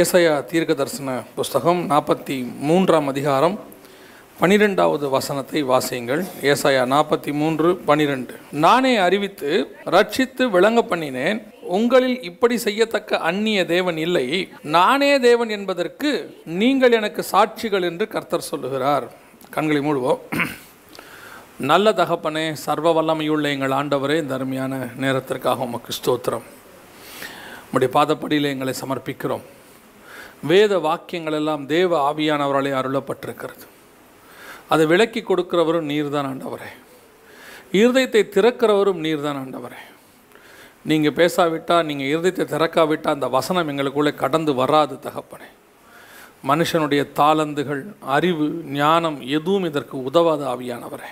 ஏசையா தீர்க்க தரிசன புஸ்தகம் நாற்பத்தி மூன்றாம் அதிகாரம் பனிரெண்டாவது வசனத்தை வாசியுங்கள் ஏசையா நாற்பத்தி மூன்று பனிரெண்டு நானே அறிவித்து ரட்சித்து விளங்க பண்ணினேன் உங்களில் இப்படி செய்யத்தக்க அந்நிய தேவன் இல்லை நானே தேவன் என்பதற்கு நீங்கள் எனக்கு சாட்சிகள் என்று கர்த்தர் சொல்லுகிறார் கண்களை மூடுவோம் நல்ல தகப்பனே சர்வ வல்லமையுள்ள எங்கள் ஆண்டவரே தருமையான நேரத்திற்காக உமக்கு ஸ்தோத்திரம் உங்களுடைய பாதப்படியில் எங்களை சமர்ப்பிக்கிறோம் வேத வாக்கியங்கள் எல்லாம் தேவ ஆவியானவராலே அருளப்பட்டிருக்கிறது அதை விளக்கி கொடுக்கிறவரும் நீர்தான் ஆண்டவரே இருதயத்தை திறக்கிறவரும் நீர்தான் ஆண்டவரே நீங்கள் பேசாவிட்டால் நீங்கள் இருதயத்தை திறக்காவிட்டால் அந்த வசனம் எங்களுக்குள்ளே கடந்து வராது தகப்பனே மனுஷனுடைய தாளந்துகள் அறிவு ஞானம் எதுவும் இதற்கு உதவாத ஆவியானவரே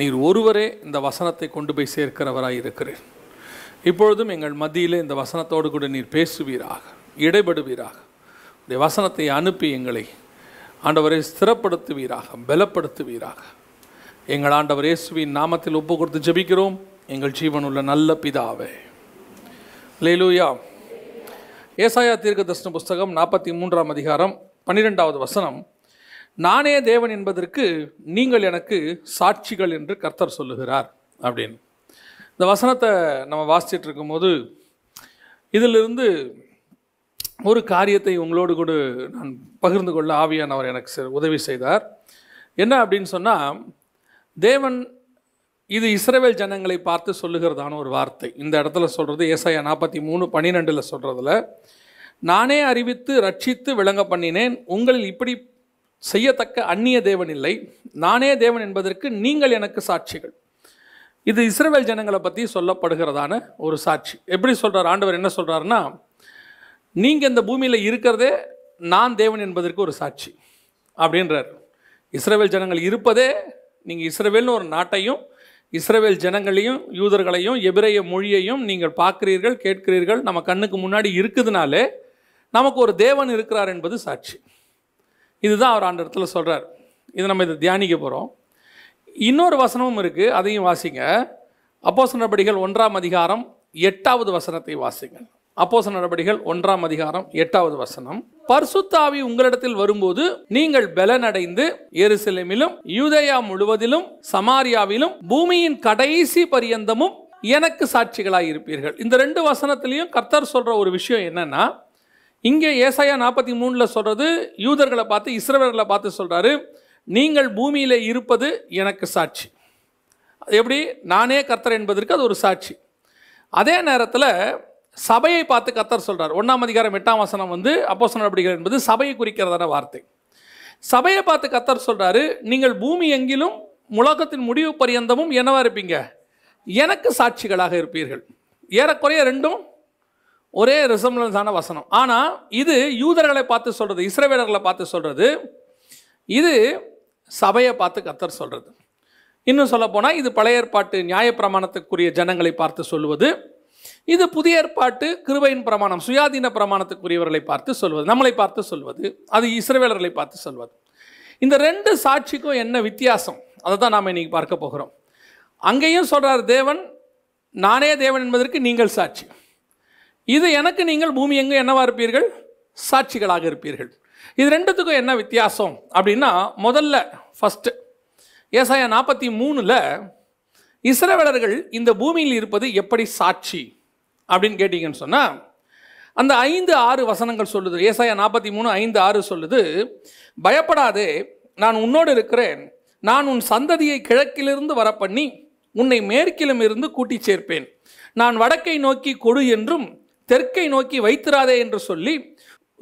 நீர் ஒருவரே இந்த வசனத்தை கொண்டு போய் சேர்க்கிறவராக இருக்கிறீர் இப்பொழுதும் எங்கள் மத்தியிலே இந்த வசனத்தோடு கூட நீர் பேசுவீராக இடைபடுவீராக இந்த வசனத்தை அனுப்பி எங்களை ஆண்டவரை ஸ்திரப்படுத்துவீராக பலப்படுத்துவீராக எங்கள் ஆண்டவர் இயேசுவின் நாமத்தில் ஒப்பு கொடுத்து ஜபிக்கிறோம் எங்கள் ஜீவன் உள்ள நல்ல பிதாவே லேலூயா ஏசாயா தீர்க்க தர்ஷன புஸ்தகம் நாற்பத்தி மூன்றாம் அதிகாரம் பன்னிரெண்டாவது வசனம் நானே தேவன் என்பதற்கு நீங்கள் எனக்கு சாட்சிகள் என்று கர்த்தர் சொல்லுகிறார் அப்படின்னு இந்த வசனத்தை நம்ம வாசிச்சிட்ருக்கும் போது இதிலிருந்து ஒரு காரியத்தை உங்களோடு கூட நான் பகிர்ந்து கொள்ள ஆவியானவர் எனக்கு உதவி செய்தார் என்ன அப்படின்னு சொன்னால் தேவன் இது இஸ்ரேவேல் ஜனங்களை பார்த்து சொல்லுகிறதான ஒரு வார்த்தை இந்த இடத்துல சொல்கிறது ஏசாயா நாற்பத்தி மூணு பன்னிரெண்டில் சொல்கிறதுல நானே அறிவித்து ரட்சித்து விளங்க பண்ணினேன் உங்களில் இப்படி செய்யத்தக்க அந்நிய தேவன் இல்லை நானே தேவன் என்பதற்கு நீங்கள் எனக்கு சாட்சிகள் இது இஸ்ரேவேல் ஜனங்களை பற்றி சொல்லப்படுகிறதான ஒரு சாட்சி எப்படி சொல்கிறார் ஆண்டவர் என்ன சொல்கிறாருன்னா நீங்கள் இந்த பூமியில் இருக்கிறதே நான் தேவன் என்பதற்கு ஒரு சாட்சி அப்படின்றார் இஸ்ரேவேல் ஜனங்கள் இருப்பதே நீங்கள் இஸ்ரேவேல்னு ஒரு நாட்டையும் இஸ்ரேவேல் ஜனங்களையும் யூதர்களையும் எபிரேய மொழியையும் நீங்கள் பார்க்குறீர்கள் கேட்கிறீர்கள் நம்ம கண்ணுக்கு முன்னாடி இருக்குதுனாலே நமக்கு ஒரு தேவன் இருக்கிறார் என்பது சாட்சி இதுதான் அவர் அந்த இடத்துல சொல்கிறார் இதை நம்ம இதை தியானிக்க போகிறோம் இன்னொரு வசனமும் இருக்குது அதையும் வாசிங்க அப்போ சொன்னபடிகள் ஒன்றாம் அதிகாரம் எட்டாவது வசனத்தை வாசிங்க அப்போச நடபடிகள் ஒன்றாம் அதிகாரம் எட்டாவது வசனம் பர்சுத்தாவி உங்களிடத்தில் வரும்போது நீங்கள் பலனடைந்து எருசலேமிலும் யூதயா முழுவதிலும் சமாரியாவிலும் பூமியின் கடைசி பரியந்தமும் எனக்கு சாட்சிகளாக இருப்பீர்கள் இந்த ரெண்டு வசனத்திலையும் கர்த்தர் சொல்கிற ஒரு விஷயம் என்னன்னா இங்கே ஏசாயா நாற்பத்தி மூணில் சொல்கிறது யூதர்களை பார்த்து இஸ்ரவர்களை பார்த்து சொல்கிறாரு நீங்கள் பூமியில் இருப்பது எனக்கு சாட்சி அது எப்படி நானே கர்த்தர் என்பதற்கு அது ஒரு சாட்சி அதே நேரத்தில் சபையை பார்த்து கத்தர் சொல்கிறார் ஒன்றாம் அதிகாரம் எட்டாம் வசனம் வந்து அப்போசன நடவடிக்கைகள் என்பது சபையை குறிக்கிறதான வார்த்தை சபையை பார்த்து கத்தர் சொல்கிறாரு நீங்கள் பூமி எங்கிலும் உலகத்தின் முடிவு பரியந்தமும் என்னவாக இருப்பீங்க எனக்கு சாட்சிகளாக இருப்பீர்கள் ஏறக்குறைய ரெண்டும் ஒரே ரிசம்லன்ஸான வசனம் ஆனால் இது யூதர்களை பார்த்து சொல்கிறது இஸ்ரவேலர்களை பார்த்து சொல்கிறது இது சபையை பார்த்து கத்தர் சொல்கிறது இன்னும் சொல்லப்போனால் இது பழைய ஏற்பாட்டு நியாயப்பிரமாணத்துக்குரிய ஜனங்களை பார்த்து சொல்லுவது இது புதிய ஏற்பாட்டு கிருபையின் பிரமாணம் சுயாதீன பிரமாணத்துக்குரியவர்களை பார்த்து சொல்வது நம்மளை பார்த்து சொல்வது அது இஸ்ரவேலர்களை பார்த்து சொல்வது இந்த ரெண்டு சாட்சிக்கும் என்ன வித்தியாசம் அதை தான் நாம் இன்றைக்கி பார்க்க போகிறோம் அங்கேயும் சொல்கிறார் தேவன் நானே தேவன் என்பதற்கு நீங்கள் சாட்சி இது எனக்கு நீங்கள் பூமி எங்கும் என்னவாக இருப்பீர்கள் சாட்சிகளாக இருப்பீர்கள் இது ரெண்டுத்துக்கும் என்ன வித்தியாசம் அப்படின்னா முதல்ல ஃபஸ்ட்டு ஏசாயா நாற்பத்தி மூணில் இஸ்ரவேலர்கள் இந்த பூமியில் இருப்பது எப்படி சாட்சி அப்படின்னு கேட்டிங்கன்னு சொன்னால் அந்த ஐந்து ஆறு வசனங்கள் சொல்லுது ஏசாயா நாற்பத்தி மூணு ஐந்து ஆறு சொல்லுது பயப்படாதே நான் உன்னோடு இருக்கிறேன் நான் உன் சந்ததியை கிழக்கிலிருந்து வரப்பண்ணி உன்னை மேற்கிலும் இருந்து கூட்டி சேர்ப்பேன் நான் வடக்கை நோக்கி கொடு என்றும் தெற்கை நோக்கி வைத்திராதே என்று சொல்லி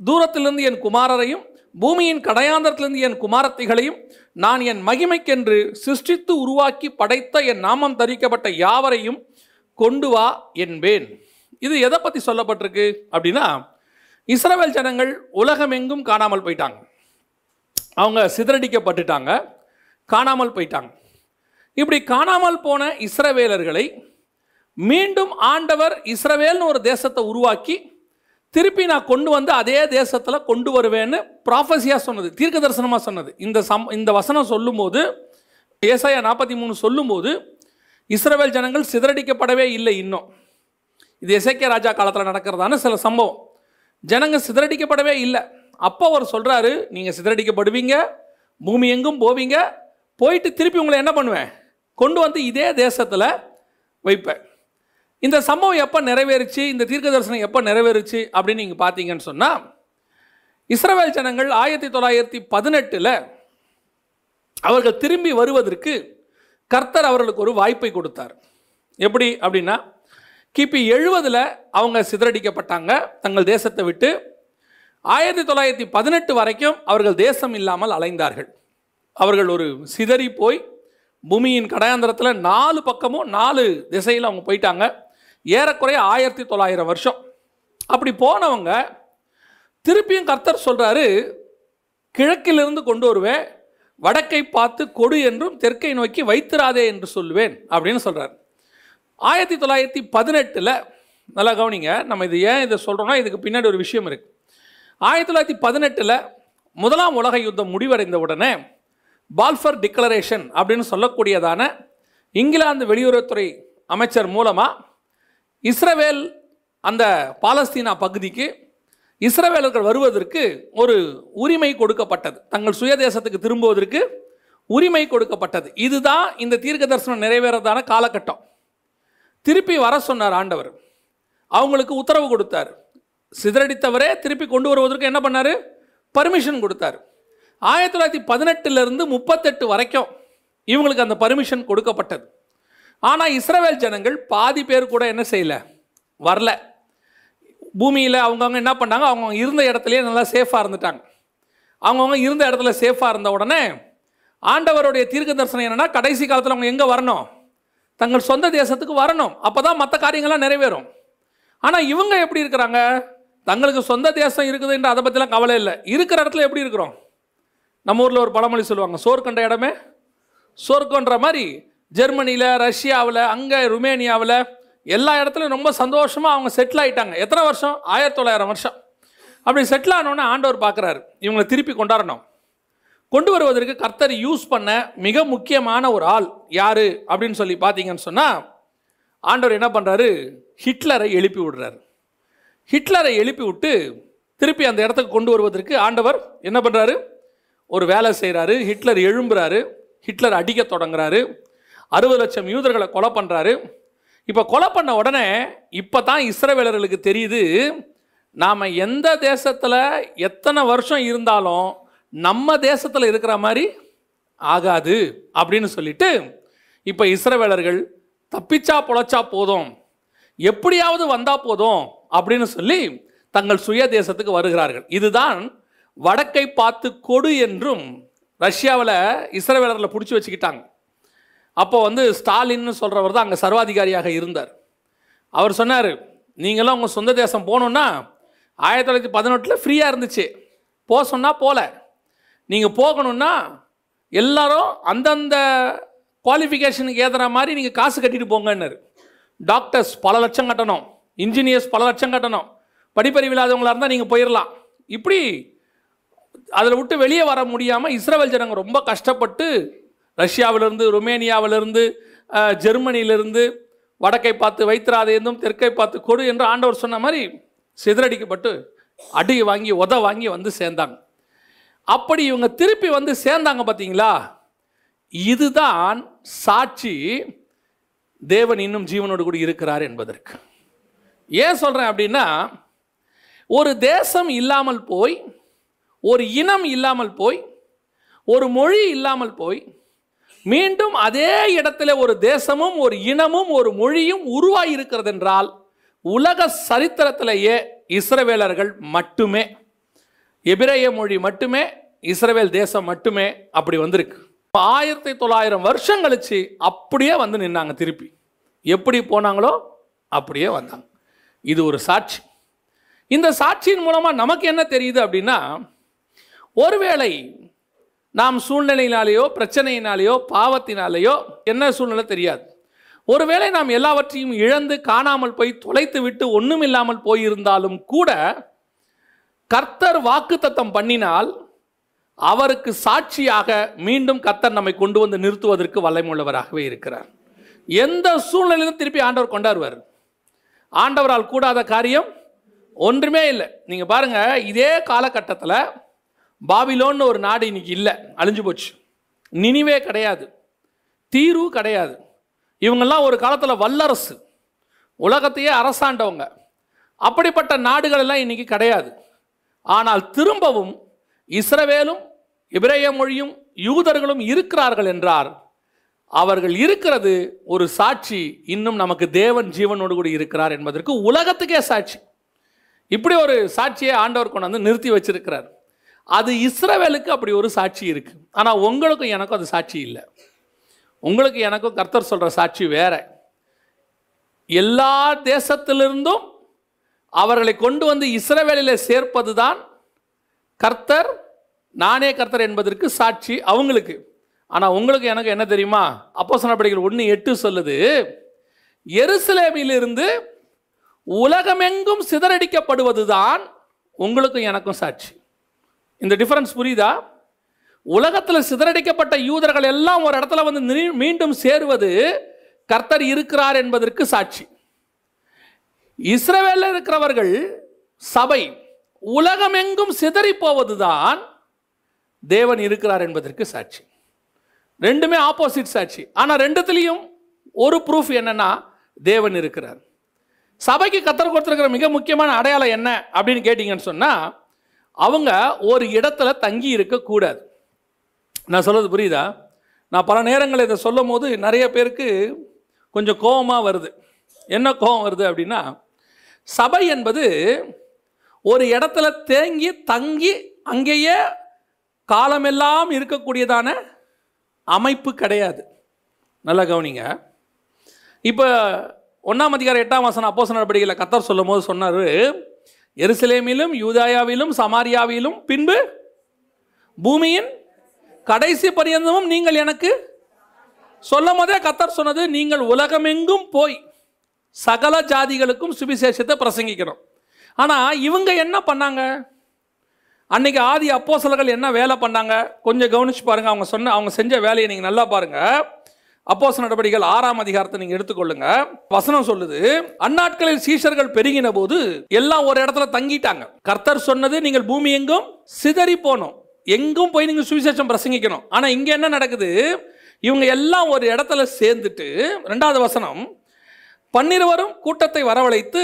தூரத்திலிருந்து என் குமாரரையும் பூமியின் கடையாந்திரத்திலிருந்து என் குமாரத்திகளையும் நான் என் மகிமைக்கென்று சிருஷ்டித்து உருவாக்கி படைத்த என் நாமம் தரிக்கப்பட்ட யாவரையும் கொண்டு வா என்பேன் இது எதை பற்றி சொல்லப்பட்டிருக்கு அப்படின்னா இஸ்ரவேல் ஜனங்கள் உலகமெங்கும் காணாமல் போயிட்டாங்க அவங்க சிதறடிக்கப்பட்டுட்டாங்க காணாமல் போயிட்டாங்க இப்படி காணாமல் போன இஸ்ரவேலர்களை மீண்டும் ஆண்டவர் இஸ்ரவேல்னு ஒரு தேசத்தை உருவாக்கி திருப்பி நான் கொண்டு வந்து அதே தேசத்தில் கொண்டு வருவேன்னு ப்ராஃபஸியாக சொன்னது தீர்க்க தரிசனமாக சொன்னது இந்த சம் இந்த வசனம் சொல்லும்போது ஏசாயா நாற்பத்தி மூணு சொல்லும்போது இஸ்ரவேல் ஜனங்கள் சிதறடிக்கப்படவே இல்லை இன்னும் இது இசைக்கிய ராஜா காலத்தில் நடக்கிறதான சில சம்பவம் ஜனங்க சிதறடிக்கப்படவே இல்லை அப்போ அவர் சொல்கிறாரு நீங்கள் சிதறடிக்கப்படுவீங்க பூமி எங்கும் போவீங்க போயிட்டு திருப்பி உங்களை என்ன பண்ணுவேன் கொண்டு வந்து இதே தேசத்தில் வைப்பேன் இந்த சம்பவம் எப்போ நிறைவேறுச்சு இந்த தீர்க்க தரிசனம் எப்போ நிறைவேறுச்சு அப்படின்னு நீங்கள் பார்த்தீங்கன்னு சொன்னால் இஸ்ரவேல் ஜனங்கள் ஆயிரத்தி தொள்ளாயிரத்தி பதினெட்டில் அவர்கள் திரும்பி வருவதற்கு கர்த்தர் அவர்களுக்கு ஒரு வாய்ப்பை கொடுத்தார் எப்படி அப்படின்னா கிபி எழுபதில் அவங்க சிதறடிக்கப்பட்டாங்க தங்கள் தேசத்தை விட்டு ஆயிரத்தி தொள்ளாயிரத்தி பதினெட்டு வரைக்கும் அவர்கள் தேசம் இல்லாமல் அலைந்தார்கள் அவர்கள் ஒரு சிதறி போய் பூமியின் கடையாந்திரத்தில் நாலு பக்கமும் நாலு திசையில் அவங்க போயிட்டாங்க ஏறக்குறைய ஆயிரத்தி தொள்ளாயிரம் வருஷம் அப்படி போனவங்க திருப்பியும் கர்த்தர் சொல்கிறாரு கிழக்கிலிருந்து கொண்டு வருவேன் வடக்கை பார்த்து கொடு என்றும் தெற்கை நோக்கி வைத்திராதே என்று சொல்லுவேன் அப்படின்னு சொல்கிறார் ஆயிரத்தி தொள்ளாயிரத்தி பதினெட்டில் நல்லா கவனிங்க நம்ம இது ஏன் இதை சொல்கிறோன்னா இதுக்கு பின்னாடி ஒரு விஷயம் இருக்குது ஆயிரத்தி தொள்ளாயிரத்தி பதினெட்டில் முதலாம் உலக யுத்தம் முடிவடைந்த உடனே பால்ஃபர் டிக்ளரேஷன் அப்படின்னு சொல்லக்கூடியதான இங்கிலாந்து வெளியுறவுத்துறை அமைச்சர் மூலமாக இஸ்ரவேல் அந்த பாலஸ்தீனா பகுதிக்கு இஸ்ரவேலர்கள் வருவதற்கு ஒரு உரிமை கொடுக்கப்பட்டது தங்கள் சுயதேசத்துக்கு திரும்புவதற்கு உரிமை கொடுக்கப்பட்டது இதுதான் இந்த தீர்க்க தரிசனம் நிறைவேறதான காலகட்டம் திருப்பி வர சொன்னார் ஆண்டவர் அவங்களுக்கு உத்தரவு கொடுத்தார் சிதறடித்தவரே திருப்பி கொண்டு வருவதற்கு என்ன பண்ணார் பர்மிஷன் கொடுத்தார் ஆயிரத்தி தொள்ளாயிரத்தி பதினெட்டுலேருந்து முப்பத்தெட்டு வரைக்கும் இவங்களுக்கு அந்த பர்மிஷன் கொடுக்கப்பட்டது ஆனால் இஸ்ரேல் ஜனங்கள் பாதி பேர் கூட என்ன செய்யலை வரல பூமியில் அவங்கவுங்க என்ன பண்ணாங்க அவங்க இருந்த இடத்துலையே நல்லா சேஃபாக இருந்துட்டாங்க அவங்கவுங்க இருந்த இடத்துல சேஃபாக இருந்த உடனே ஆண்டவருடைய தீர்க்க தரிசனம் என்னென்னா கடைசி காலத்தில் அவங்க எங்கே வரணும் தங்கள் சொந்த தேசத்துக்கு வரணும் அப்போ தான் மற்ற காரியங்கள்லாம் நிறைவேறும் ஆனால் இவங்க எப்படி இருக்கிறாங்க தங்களுக்கு சொந்த தேசம் இருக்குதுன்ற அதை பற்றிலாம் கவலை இல்லை இருக்கிற இடத்துல எப்படி இருக்கிறோம் நம்ம ஊரில் ஒரு பழமொழி சொல்லுவாங்க சோர்க்கண்ட இடமே சோர்க்கன்ற மாதிரி ஜெர்மனியில் ரஷ்யாவில் அங்கே ருமேனியாவில் எல்லா இடத்துலையும் ரொம்ப சந்தோஷமாக அவங்க செட்டில் ஆகிட்டாங்க எத்தனை வருஷம் ஆயிரத்தி தொள்ளாயிரம் வருஷம் அப்படி செட்டில் ஆனோன்னே ஆண்டவர் பார்க்குறாரு இவங்களை திருப்பி கொண்டாடணும் கொண்டு வருவதற்கு கர்த்தர் யூஸ் பண்ண மிக முக்கியமான ஒரு ஆள் யார் அப்படின்னு சொல்லி பார்த்தீங்கன்னு சொன்னால் ஆண்டவர் என்ன பண்ணுறாரு ஹிட்லரை எழுப்பி விடுறாரு ஹிட்லரை எழுப்பி விட்டு திருப்பி அந்த இடத்துக்கு கொண்டு வருவதற்கு ஆண்டவர் என்ன பண்ணுறாரு ஒரு வேலை செய்கிறாரு ஹிட்லர் எழும்புறாரு ஹிட்லர் அடிக்க தொடங்குறாரு அறுபது லட்சம் யூதர்களை கொலை பண்ணுறாரு இப்போ கொலை பண்ண உடனே இப்போ தான் இஸ்ரவேலர்களுக்கு தெரியுது நாம் எந்த தேசத்தில் எத்தனை வருஷம் இருந்தாலும் நம்ம தேசத்தில் இருக்கிற மாதிரி ஆகாது அப்படின்னு சொல்லிட்டு இப்போ இஸ்ரவேலர்கள் தப்பிச்சா பொழைச்சா போதும் எப்படியாவது வந்தால் போதும் அப்படின்னு சொல்லி தங்கள் சுய தேசத்துக்கு வருகிறார்கள் இதுதான் வடக்கை பார்த்து கொடு என்றும் ரஷ்யாவில் இஸ்ரவேலரில் பிடிச்சி வச்சுக்கிட்டாங்க அப்போ வந்து ஸ்டாலின்னு சொல்கிறவர் தான் அங்கே சர்வாதிகாரியாக இருந்தார் அவர் சொன்னார் நீங்களாம் உங்கள் சொந்த தேசம் போகணுன்னா ஆயிரத்தி தொள்ளாயிரத்தி பதினெட்டில் ஃப்ரீயாக இருந்துச்சு போக சொன்னால் போகல நீங்கள் போகணுன்னா எல்லாரும் அந்தந்த குவாலிஃபிகேஷனுக்கு ஏதுற மாதிரி நீங்கள் காசு கட்டிட்டு போங்கன்னு டாக்டர்ஸ் பல லட்சம் கட்டணும் இன்ஜினியர்ஸ் பல லட்சம் கட்டணும் படிப்பறிவு இல்லாதவங்களாக இருந்தால் நீங்கள் போயிடலாம் இப்படி அதில் விட்டு வெளியே வர முடியாமல் இஸ்ரேல் ஜனங்க ரொம்ப கஷ்டப்பட்டு ரஷ்யாவிலிருந்து ருமேனியாவிலிருந்து ஜெர்மனியிலிருந்து வடக்கை பார்த்து வைத்திராதேந்தும் தெற்கை பார்த்து கொடு என்று ஆண்டவர் சொன்ன மாதிரி சிதறடிக்கப்பட்டு அடி வாங்கி உத வாங்கி வந்து சேர்ந்தாங்க அப்படி இவங்க திருப்பி வந்து சேர்ந்தாங்க பார்த்தீங்களா இதுதான் சாட்சி தேவன் இன்னும் ஜீவனோடு கூட இருக்கிறார் என்பதற்கு ஏன் சொல்கிறேன் அப்படின்னா ஒரு தேசம் இல்லாமல் போய் ஒரு இனம் இல்லாமல் போய் ஒரு மொழி இல்லாமல் போய் மீண்டும் அதே இடத்துல ஒரு தேசமும் ஒரு இனமும் ஒரு மொழியும் உருவாகி இருக்கிறது என்றால் உலக சரித்திரத்திலேயே இஸ்ரவேலர்கள் மட்டுமே எபிரேய மொழி மட்டுமே இஸ்ரேல் தேசம் மட்டுமே அப்படி வந்திருக்கு இப்போ ஆயிரத்தி தொள்ளாயிரம் வருஷம் கழிச்சு அப்படியே வந்து நின்னாங்க திருப்பி எப்படி போனாங்களோ அப்படியே வந்தாங்க இது ஒரு சாட்சி இந்த சாட்சியின் மூலமாக நமக்கு என்ன தெரியுது அப்படின்னா ஒருவேளை நாம் சூழ்நிலையினாலேயோ பிரச்சனையினாலேயோ பாவத்தினாலேயோ என்ன சூழ்நிலை தெரியாது ஒருவேளை நாம் எல்லாவற்றையும் இழந்து காணாமல் போய் தொலைத்து விட்டு ஒன்றும் இல்லாமல் போயிருந்தாலும் கூட கர்த்தர் வாக்கு தத்தம் பண்ணினால் அவருக்கு சாட்சியாக மீண்டும் கத்தர் நம்மை கொண்டு வந்து நிறுத்துவதற்கு வல்லமுள்ளவராகவே இருக்கிறார் எந்த சூழ்நிலையிலும் திருப்பி ஆண்டவர் கொண்டாடுவார் ஆண்டவரால் கூடாத காரியம் ஒன்றுமே இல்லை நீங்கள் பாருங்கள் இதே காலகட்டத்தில் பாபிலோன்னு ஒரு நாடு இன்னைக்கு இல்லை அழிஞ்சு போச்சு நினிவே கிடையாது தீர்வு கிடையாது இவங்கெல்லாம் ஒரு காலத்தில் வல்லரசு உலகத்தையே அரசாண்டவங்க அப்படிப்பட்ட நாடுகள் எல்லாம் இன்றைக்கி கிடையாது ஆனால் திரும்பவும் இஸ்ரவேலும் இபிரேய மொழியும் யூதர்களும் இருக்கிறார்கள் என்றார் அவர்கள் இருக்கிறது ஒரு சாட்சி இன்னும் நமக்கு தேவன் ஜீவனோடு கூட இருக்கிறார் என்பதற்கு உலகத்துக்கே சாட்சி இப்படி ஒரு சாட்சியை ஆண்டவர் கொண்டு வந்து நிறுத்தி வச்சிருக்கிறார் அது இஸ்ரவேலுக்கு அப்படி ஒரு சாட்சி இருக்குது ஆனால் உங்களுக்கும் எனக்கும் அது சாட்சி இல்லை உங்களுக்கு எனக்கும் கர்த்தர் சொல்கிற சாட்சி வேற எல்லா தேசத்திலிருந்தும் அவர்களை கொண்டு வந்து இஸ்ரவேலில் சேர்ப்பது தான் கர்த்தர் நானே கர்த்தர் என்பதற்கு சாட்சி அவங்களுக்கு ஆனால் உங்களுக்கு எனக்கு என்ன தெரியுமா அப்போ சொன்னபடிகள் ஒன்று எட்டு சொல்லுது எருசலேமிலிருந்து உலகமெங்கும் சிதறடிக்கப்படுவது தான் உங்களுக்கும் எனக்கும் சாட்சி இந்த டிஃபரன்ஸ் புரியுதா உலகத்தில் சிதறடிக்கப்பட்ட யூதர்கள் எல்லாம் ஒரு இடத்துல வந்து மீண்டும் சேருவது கர்த்தர் இருக்கிறார் என்பதற்கு சாட்சி இஸ்ரேலில் இருக்கிறவர்கள் சபை உலகமெங்கும் சிதறி போவது தான் தேவன் இருக்கிறார் என்பதற்கு சாட்சி ரெண்டுமே ஆப்போசிட் சாட்சி ஆனால் ரெண்டுத்துலேயும் ஒரு ப்ரூஃப் என்னென்னா தேவன் இருக்கிறார் சபைக்கு கத்தர் கொடுத்துருக்கிற மிக முக்கியமான அடையாளம் என்ன அப்படின்னு கேட்டிங்கன்னு சொன்னால் அவங்க ஒரு இடத்துல தங்கி இருக்கக்கூடாது நான் சொல்கிறது புரியுதா நான் பல நேரங்களில் இதை சொல்லும் போது நிறைய பேருக்கு கொஞ்சம் கோபமாக வருது என்ன கோபம் வருது அப்படின்னா சபை என்பது ஒரு இடத்துல தேங்கி தங்கி அங்கேயே காலமெல்லாம் இருக்கக்கூடியதான அமைப்பு கிடையாது நல்லா கவனிங்க இப்போ ஒன்றாம் அதிகாரம் எட்டாம் வாசனம் அப்போச நடவடிக்கையில் கத்தர் சொல்லும் போது சொன்னார் எருசலேமிலும் யூதாயாவிலும் சமாரியாவிலும் பின்பு பூமியின் கடைசி பரியந்தமும் நீங்கள் எனக்கு சொல்லும் போதே கத்தர் சொன்னது நீங்கள் உலகமெங்கும் போய் சகல ஜாதிகளுக்கும் சுவிசேஷத்தை பிரசங்கிக்கணும் ஆனால் இவங்க என்ன பண்ணாங்க அன்னைக்கு ஆதி அப்போசலர்கள் என்ன வேலை பண்ணாங்க கொஞ்சம் கவனிச்சு பாருங்கள் அவங்க சொன்ன அவங்க செஞ்ச வேலையை நீங்கள் நல்லா பாருங்க அப்போச நடவடிக்கைகள் ஆறாம் அதிகாரத்தை நீங்க எடுத்துக்கொள்ளுங்க வசனம் சொல்லுது அந்நாட்களில் சீஷர்கள் பெருகின போது எல்லாம் ஒரு இடத்துல தங்கிட்டாங்க கர்த்தர் சொன்னது நீங்கள் பூமி எங்கும் சிதறி போனோம் எங்கும் போய் நீங்கள் சுவிசேஷம் பிரசங்கிக்கணும் ஆனால் இங்கே என்ன நடக்குது இவங்க எல்லாம் ஒரு இடத்துல சேர்ந்துட்டு ரெண்டாவது வசனம் பன்னிருவரும் கூட்டத்தை வரவழைத்து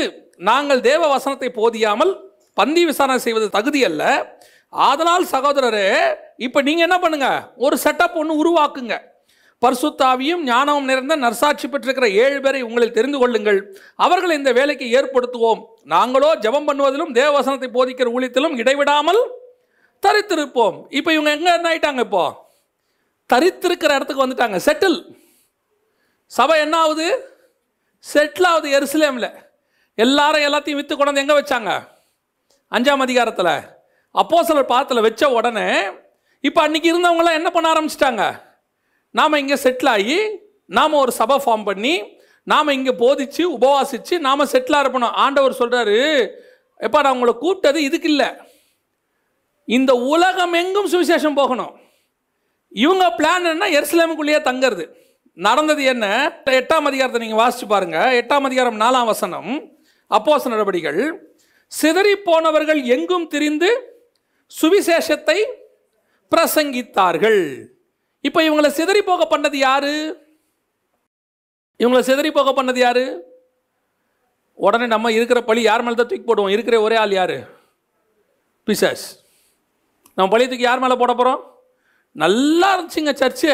நாங்கள் தேவ வசனத்தை போதியாமல் பந்தி விசாரணை செய்வது தகுதி அல்ல ஆதலால் சகோதரரே இப்போ நீங்கள் என்ன பண்ணுங்க ஒரு செட்டப் ஒன்று உருவாக்குங்க பர்சுத்தாவியும் ஞானமும் நிறைந்த நர்சாட்சி பெற்றிருக்கிற ஏழு பேரை உங்களில் தெரிந்து கொள்ளுங்கள் அவர்கள் இந்த வேலைக்கு ஏற்படுத்துவோம் நாங்களோ ஜபம் பண்ணுவதிலும் தேவவசனத்தை போதிக்கிற ஊழியத்திலும் இடைவிடாமல் தரித்திருப்போம் இப்போ இவங்க எங்கே என்ன ஆயிட்டாங்க இப்போ தரித்திருக்கிற இடத்துக்கு வந்துட்டாங்க செட்டில் சபை என்ன ஆகுது செட்டில் ஆகுது எருசலேமில் எல்லாரும் எல்லாத்தையும் விற்று கொண்டாந்து எங்கே வச்சாங்க அஞ்சாம் அதிகாரத்தில் அப்போ சிலர் பாத்தில் வச்ச உடனே இப்போ அன்றைக்கி இருந்தவங்களாம் என்ன பண்ண ஆரம்பிச்சிட்டாங்க நாம் இங்கே செட்டில் ஆகி நாம் ஒரு சபை ஃபார்ம் பண்ணி நாம் இங்கே போதிச்சு உபவாசித்து நாம் செட்டிலாக இருப்பணும் ஆண்டவர் சொல்கிறாரு எப்போ நான் உங்களை கூப்பிட்டது இதுக்கு இல்லை இந்த உலகம் எங்கும் சுவிசேஷம் போகணும் இவங்க பிளான் என்ன எருசலேமுக்குள்ளேயே தங்கிறது நடந்தது என்ன எட்டாம் அதிகாரத்தை நீங்கள் வாசித்து பாருங்கள் எட்டாம் அதிகாரம் நாலாம் வசனம் அப்போச நடவடிக்கைகள் சிதறி போனவர்கள் எங்கும் திரிந்து சுவிசேஷத்தை பிரசங்கித்தார்கள் இப்போ இவங்களை சிதறி போக பண்ணது யாரு இவங்களை சிதறி போக பண்ணது யாரு உடனே நம்ம இருக்கிற பழி யார் மேலே தான் தூக்கி போடுவோம் இருக்கிற ஒரே ஆள் யார் பிசாஸ் நம்ம பழைய தூக்கி யார் மேலே போட போகிறோம் நல்லா இருந்துச்சுங்க சர்ச்சு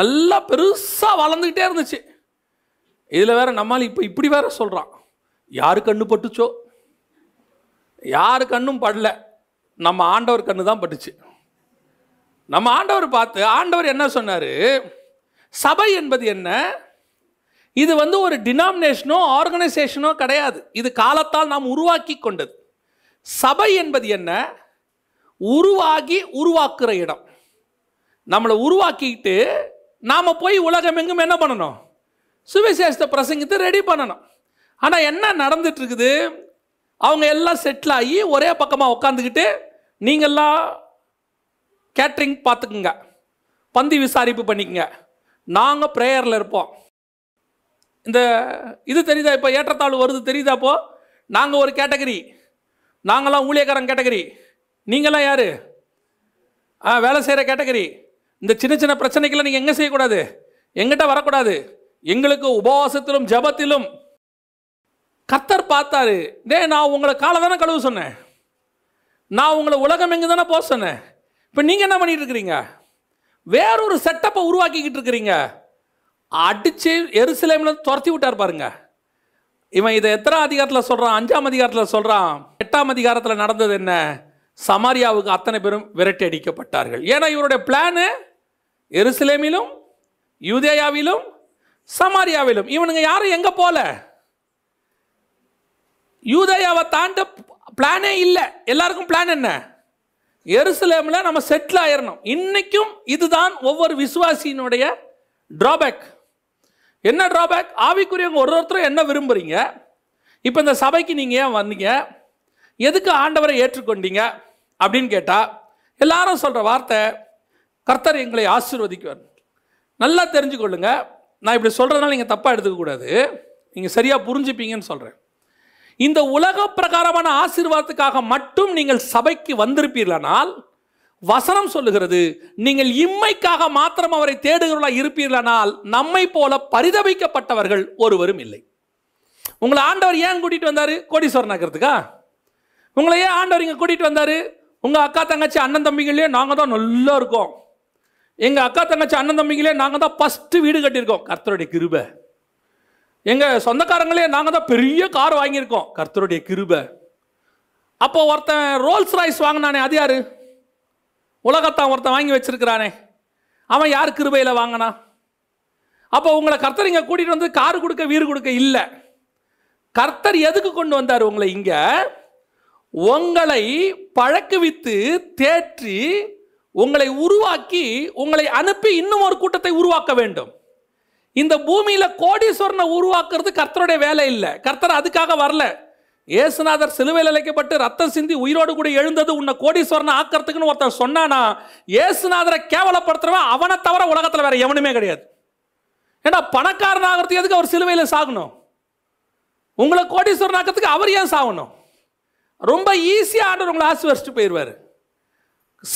நல்லா பெருசாக வளர்ந்துக்கிட்டே இருந்துச்சு இதில் வேற நம்மால் இப்போ இப்படி வேற சொல்கிறான் யாரு கண்ணு பட்டுச்சோ யார் கண்ணும் படல நம்ம ஆண்டவர் கண்ணு தான் பட்டுச்சு நம்ம ஆண்டவர் பார்த்து ஆண்டவர் என்ன சொன்னார் சபை என்பது என்ன இது வந்து ஒரு டினாமினேஷனோ ஆர்கனைசேஷனோ கிடையாது இது காலத்தால் நாம் உருவாக்கி கொண்டது சபை என்பது என்ன உருவாகி உருவாக்குற இடம் நம்மளை உருவாக்கிட்டு நாம் போய் உலகம் எங்கும் என்ன பண்ணணும் சுவிசேஷத்தை பிரசங்கித்து ரெடி பண்ணணும் ஆனால் என்ன நடந்துட்டு இருக்குது அவங்க எல்லாம் செட்டில் ஆகி ஒரே பக்கமாக உட்காந்துக்கிட்டு நீங்கள்லாம் கேட்ரிங் பார்த்துக்குங்க பந்தி விசாரிப்பு பண்ணிக்கங்க நாங்கள் ப்ரேயரில் இருப்போம் இந்த இது தெரியுதா இப்போ ஏற்றத்தாழ்வு வருது தெரியுதா இப்போ நாங்கள் ஒரு கேட்டகரி நாங்களாம் ஊழியக்காரன் கேட்டகரி நீங்களாம் யார் ஆ வேலை செய்கிற கேட்டகரி இந்த சின்ன சின்ன பிரச்சனைக்கெல்லாம் நீங்கள் எங்கே செய்யக்கூடாது எங்கிட்ட வரக்கூடாது எங்களுக்கு உபவாசத்திலும் ஜபத்திலும் கத்தர் பார்த்தாரு டே நான் உங்களை காலை தானே கழுவு சொன்னேன் நான் உங்களை உலகம் எங்கே தானே போக சொன்னேன் இப்போ நீங்கள் என்ன பண்ணிகிட்டு இருக்கிறீங்க வேறொரு செட்டப்பை உருவாக்கிக்கிட்டு இருக்கிறீங்க அடித்து எருசலேமில் துரத்தி விட்டார் பாருங்க இவன் இதை எத்தனை அதிகாரத்தில் சொல்கிறான் அஞ்சாம் அதிகாரத்தில் சொல்கிறான் எட்டாம் அதிகாரத்தில் நடந்தது என்ன சமாரியாவுக்கு அத்தனை பேரும் விரட்டி அடிக்கப்பட்டார்கள் ஏன்னா இவருடைய பிளானு எருசலேமிலும் யூதேயாவிலும் சமாரியாவிலும் இவனுங்க யாரும் எங்கே போகல யூதயாவை தாண்ட பிளானே இல்லை எல்லாருக்கும் பிளான் என்ன எருசலேமில் நம்ம செட்டில் ஆயிடணும் இன்றைக்கும் இதுதான் ஒவ்வொரு விசுவாசியினுடைய ட்ராபேக் என்ன ட்ராபேக் ஆவிக்குரியவங்க ஒரு ஒருத்தரும் என்ன விரும்புகிறீங்க இப்போ இந்த சபைக்கு நீங்கள் ஏன் வந்தீங்க எதுக்கு ஆண்டவரை ஏற்றுக்கொண்டீங்க அப்படின்னு கேட்டால் எல்லாரும் சொல்கிற வார்த்தை கர்த்தர் எங்களை ஆசிர்வதிக்குவார் நல்லா தெரிஞ்சுக்கொள்ளுங்க நான் இப்படி சொல்கிறதுனால நீங்கள் தப்பாக எடுத்துக்கக்கூடாது நீங்கள் சரியாக புரிஞ்சுப்பீங்கன்னு சொல்கிறேன் இந்த உலக பிரகாரமான ஆசீர்வாதத்துக்காக மட்டும் நீங்கள் சபைக்கு வந்திருப்பீர்களானால் வசனம் சொல்லுகிறது நீங்கள் இம்மைக்காக மாத்திரம் அவரை தேடுகிறவர்களாக இருப்பீர்களானால் நம்மை போல பரிதவிக்கப்பட்டவர்கள் ஒருவரும் இல்லை உங்களை ஆண்டவர் ஏன் கூட்டிகிட்டு வந்தார் கோடீஸ்வரர் நகரத்துக்கா உங்களை ஏன் ஆண்டவர் இங்கே கூட்டிகிட்டு வந்தார் உங்கள் அக்கா தங்கச்சி அண்ணன் தம்பிகளே நாங்கள் தான் நல்லா இருக்கோம் எங்கள் அக்கா தங்கச்சி அண்ணன் தம்பிகளே நாங்கள் தான் ஃபஸ்ட்டு வீடு கட்டியிருக்கோம் கர்த்தருடைய கிருபை எங்கள் சொந்தக்காரங்களே நாங்கள் தான் பெரிய கார் வாங்கியிருக்கோம் கர்த்தருடைய கிருபை அப்போ ஒருத்தன் ரோல்ஸ் ராய்ஸ் வாங்கினானே அது யார் உலகத்தான் ஒருத்தன் வாங்கி வச்சிருக்கிறானே அவன் யார் கிருபையில் வாங்கினா அப்போ உங்களை கர்த்தர் இங்கே கூட்டிகிட்டு வந்து கார் கொடுக்க வீடு கொடுக்க இல்லை கர்த்தர் எதுக்கு கொண்டு வந்தார் உங்களை இங்கே உங்களை பழக்குவித்து தேற்றி உங்களை உருவாக்கி உங்களை அனுப்பி இன்னும் ஒரு கூட்டத்தை உருவாக்க வேண்டும் இந்த பூமியில கோடீஸ்வரனை உருவாக்குறது கர்த்தருடைய வேலை இல்லை கர்த்தர் அதுக்காக வரல ஏசுநாதர் சிலுவையில் அழைக்கப்பட்டு ரத்தம் சிந்தி உயிரோடு கூட எழுந்தது உன்னை கோடீஸ்வரனை ஆக்கிறதுக்குன்னு ஒருத்தர் சொன்னானா ஏசுநாதரை கேவலப்படுத்துறவன் அவனை தவிர உலகத்தில் வேற எவனுமே கிடையாது ஏன்னா பணக்காரன் ஆகிறதுக்கு எதுக்கு அவர் சிலுவையில் சாகணும் உங்களை கோடீஸ்வரன் ஆக்கிறதுக்கு அவர் ஏன் சாகணும் ரொம்ப ஈஸியாக ஆண்டவர் உங்களை ஆசிர்வச்சிட்டு போயிடுவார்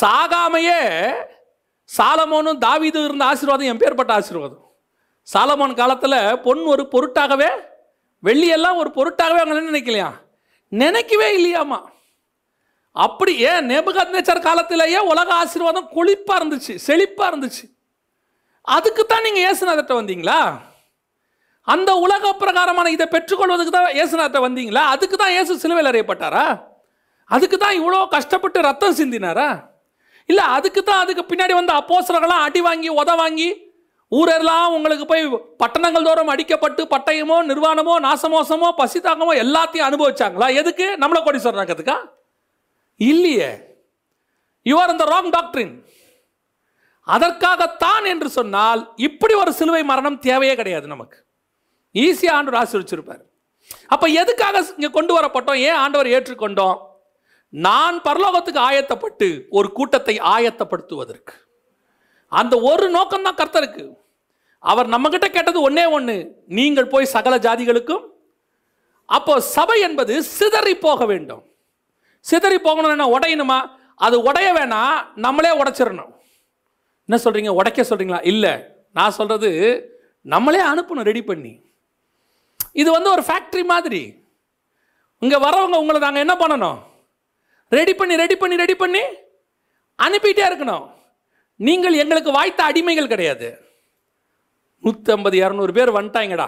சாகாமையே சாலமோனும் தாவிது இருந்த ஆசீர்வாதம் என் பேர்பட்ட ஆசீர்வாதம் சாலமான் காலத்தில் பொன் ஒரு பொருட்டாகவே வெள்ளியெல்லாம் ஒரு பொருட்டாகவே அவங்க நினைக்கலையா நினைக்கவே இல்லையாமா அப்படி ஏன் நேபுகாத் நேச்சர் காலத்திலேயே உலக ஆசீர்வாதம் கொழிப்பாக இருந்துச்சு செழிப்பாக இருந்துச்சு அதுக்கு தான் நீங்கள் ஏசுநாதட்ட வந்தீங்களா அந்த உலக பிரகாரமான இதை பெற்றுக்கொள்வதுக்கு தான் ஏசுநாதட்ட வந்தீங்களா அதுக்கு தான் ஏசு சிலுவையில் அறியப்பட்டாரா அதுக்கு தான் இவ்வளோ கஷ்டப்பட்டு ரத்தம் சிந்தினாரா இல்லை அதுக்கு தான் அதுக்கு பின்னாடி வந்து அப்போசரங்களாம் அடி வாங்கி உத வாங்கி ஊரெல்லாம் உங்களுக்கு போய் பட்டணங்கள் தோறும் அடிக்கப்பட்டு பட்டயமோ நிர்வாணமோ நாசமோசமோ பசிதாகமோ எல்லாத்தையும் அனுபவிச்சாங்களா எதுக்கு நம்மளை கொடி ஆக்கிறதுக்கா இல்லையே யுவர் இந்த ராங் டாக்டரின் அதற்காகத்தான் என்று சொன்னால் இப்படி ஒரு சிலுவை மரணம் தேவையே கிடையாது நமக்கு ஈஸியாக ஆண்டவர் ஆசிரிச்சிருப்பார் அப்போ எதுக்காக இங்கே கொண்டு வரப்பட்டோம் ஏன் ஆண்டவர் ஏற்றுக்கொண்டோம் நான் பரலோகத்துக்கு ஆயத்தப்பட்டு ஒரு கூட்டத்தை ஆயத்தப்படுத்துவதற்கு அந்த ஒரு நோக்கம் தான் கர்த்தருக்கு அவர் கிட்ட கேட்டது ஒன்னே ஒன்று நீங்கள் போய் சகல ஜாதிகளுக்கும் அப்போ சபை என்பது சிதறி போக வேண்டும் சிதறி போகணும்னா உடையணுமா அது உடைய வேணாம் நம்மளே உடைச்சிடணும் என்ன சொல்கிறீங்க உடைக்க சொல்கிறீங்களா இல்லை நான் சொல்கிறது நம்மளே அனுப்பணும் ரெடி பண்ணி இது வந்து ஒரு ஃபேக்ட்ரி மாதிரி இங்கே வரவங்க உங்களை நாங்கள் என்ன பண்ணணும் ரெடி பண்ணி ரெடி பண்ணி ரெடி பண்ணி அனுப்பிட்டே இருக்கணும் நீங்கள் எங்களுக்கு வாய்த்த அடிமைகள் கிடையாது நூற்றம்பது இரநூறு பேர் வந்துட்டாங்கடா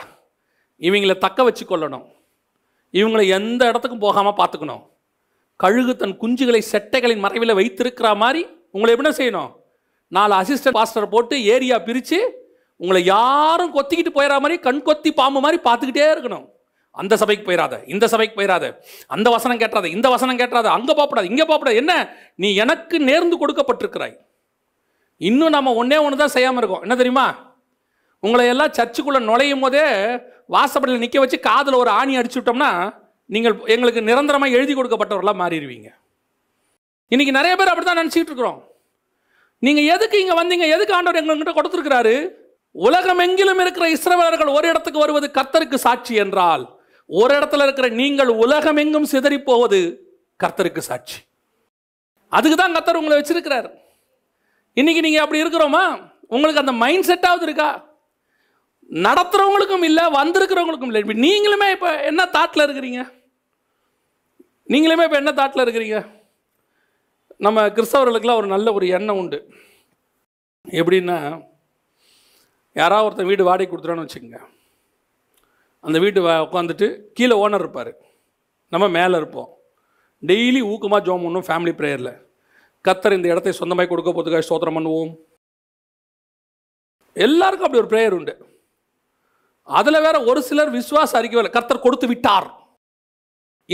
இவங்களை தக்க வச்சு கொள்ளணும் இவங்களை எந்த இடத்துக்கும் போகாமல் பார்த்துக்கணும் கழுகு தன் குஞ்சுகளை செட்டைகளின் மறைவில் வைத்திருக்கிற மாதிரி உங்களை எப்படி செய்யணும் நாலு அசிஸ்டன்ட் பாஸ்டர் போட்டு ஏரியா பிரித்து உங்களை யாரும் கொத்திக்கிட்டு போயிடற மாதிரி கண் கொத்தி பாம்பு மாதிரி பார்த்துக்கிட்டே இருக்கணும் அந்த சபைக்கு போயிடாத இந்த சபைக்கு போயிடாத அந்த வசனம் கேட்டாத இந்த வசனம் கேட்டாத அங்கே போகப்படாது இங்கே பாப்படாது என்ன நீ எனக்கு நேர்ந்து கொடுக்கப்பட்டிருக்கிறாய் இன்னும் நம்ம ஒன்றே ஒன்று தான் செய்யாமல் இருக்கோம் என்ன தெரியுமா உங்களை எல்லாம் சர்ச்சுக்குள்ளே நுழையும் போதே வாசப்படியில் நிற்க வச்சு காதில் ஒரு ஆணி அடிச்சு விட்டோம்னா நீங்கள் எங்களுக்கு நிரந்தரமாக எழுதி கொடுக்கப்பட்டவர்களாக மாறிடுவீங்க இன்றைக்கி நிறைய பேர் அப்படி தான் நினச்சிக்கிட்டு இருக்கிறோம் நீங்கள் எதுக்கு இங்கே வந்தீங்க எதுக்கு ஆண்டவர் எங்கள்கிட்ட கொடுத்துருக்கிறாரு உலகம் எங்கிலும் இருக்கிற இஸ்ரவலர்கள் ஒரு இடத்துக்கு வருவது கர்த்தருக்கு சாட்சி என்றால் ஒரு இடத்துல இருக்கிற நீங்கள் உலகம் எங்கும் சிதறி போவது கர்த்தருக்கு சாட்சி அதுக்கு தான் கர்த்தர் உங்களை வச்சிருக்கிறார் இன்றைக்கி நீங்கள் அப்படி இருக்கிறோமா உங்களுக்கு அந்த மைண்ட் செட்டாவது இருக்கா நடத்துகிறவங்களுக்கும் இல்லை வந்திருக்கிறவங்களுக்கும் இல்லை இப்போ நீங்களுமே இப்போ என்ன தாட்டில் இருக்கிறீங்க நீங்களுமே இப்போ என்ன தாட்டில் இருக்கிறீங்க நம்ம கிறிஸ்தவர்களுக்கெல்லாம் ஒரு நல்ல ஒரு எண்ணம் உண்டு எப்படின்னா யாராவது ஒருத்தன் வீடு வாடகை கொடுத்துறான்னு வச்சுக்கோங்க அந்த வீட்டு உட்காந்துட்டு கீழே ஓனர் இருப்பார் நம்ம மேலே இருப்போம் டெய்லி ஊக்கமாக ஜோம் பண்ணும் ஃபேமிலி ப்ரேயரில் கத்தர் இந்த இடத்தை சொந்தமாய் கொடுக்க போதுக்காக ஸ்தோத்திரம் பண்ணுவோம் எல்லாருக்கும் அப்படி ஒரு ப்ரேயர் உண்டு அதில் வேற ஒரு சிலர் விசுவாச அறிக்கவே இல்லை கத்தர் கொடுத்து விட்டார்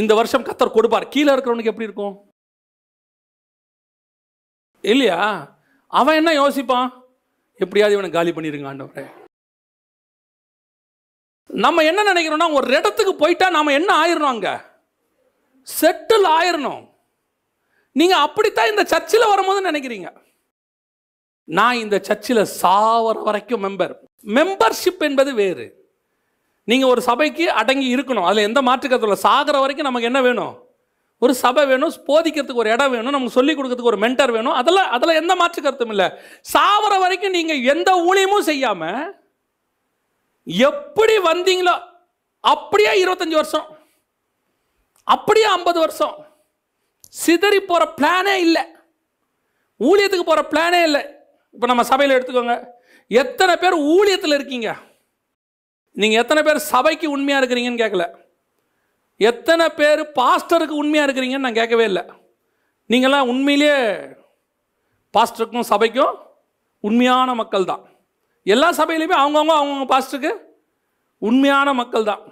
இந்த வருஷம் கத்தர் கொடுப்பார் கீழே இருக்கிறவனுக்கு எப்படி இருக்கும் இல்லையா அவன் என்ன யோசிப்பான் எப்படியாவது இவனை காலி பண்ணிருங்க நம்ம என்ன நினைக்கிறோம்னா ஒரு இடத்துக்கு போயிட்டா நாம என்ன ஆயிரணும் அங்க செட்டில் ஆயிரணும் நீங்கள் அப்படித்தான் இந்த சர்ச்சில் வரும்போது நினைக்கிறீங்க நான் இந்த சர்ச்சில் சாவர வரைக்கும் மெம்பர் மெம்பர்ஷிப் என்பது வேறு நீங்கள் ஒரு சபைக்கு அடங்கி இருக்கணும் அதில் எந்த இல்லை சாகிற வரைக்கும் நமக்கு என்ன வேணும் ஒரு சபை வேணும் போதிக்கிறதுக்கு ஒரு இடம் வேணும் நமக்கு சொல்லிக் கொடுக்கறதுக்கு ஒரு மென்டர் வேணும் அதெல்லாம் அதில் எந்த மாற்று கருத்தும் இல்லை சாவர வரைக்கும் நீங்கள் எந்த ஊழியமும் செய்யாமல் எப்படி வந்தீங்களோ அப்படியே இருபத்தஞ்சி வருஷம் அப்படியே ஐம்பது வருஷம் சிதறி போகிற பிளானே இல்லை ஊழியத்துக்கு போகிற பிளானே இல்லை இப்போ நம்ம சபையில் எடுத்துக்கோங்க எத்தனை பேர் ஊழியத்தில் இருக்கீங்க நீங்கள் எத்தனை பேர் சபைக்கு உண்மையாக இருக்கிறீங்கன்னு கேட்கல எத்தனை பேர் பாஸ்டருக்கு உண்மையாக இருக்கிறீங்கன்னு நான் கேட்கவே இல்லை நீங்களாம் உண்மையிலேயே பாஸ்டருக்கும் சபைக்கும் உண்மையான மக்கள் தான் எல்லா சபையிலையுமே அவங்கவுங்க அவங்கவுங்க பாஸ்டருக்கு உண்மையான மக்கள் தான்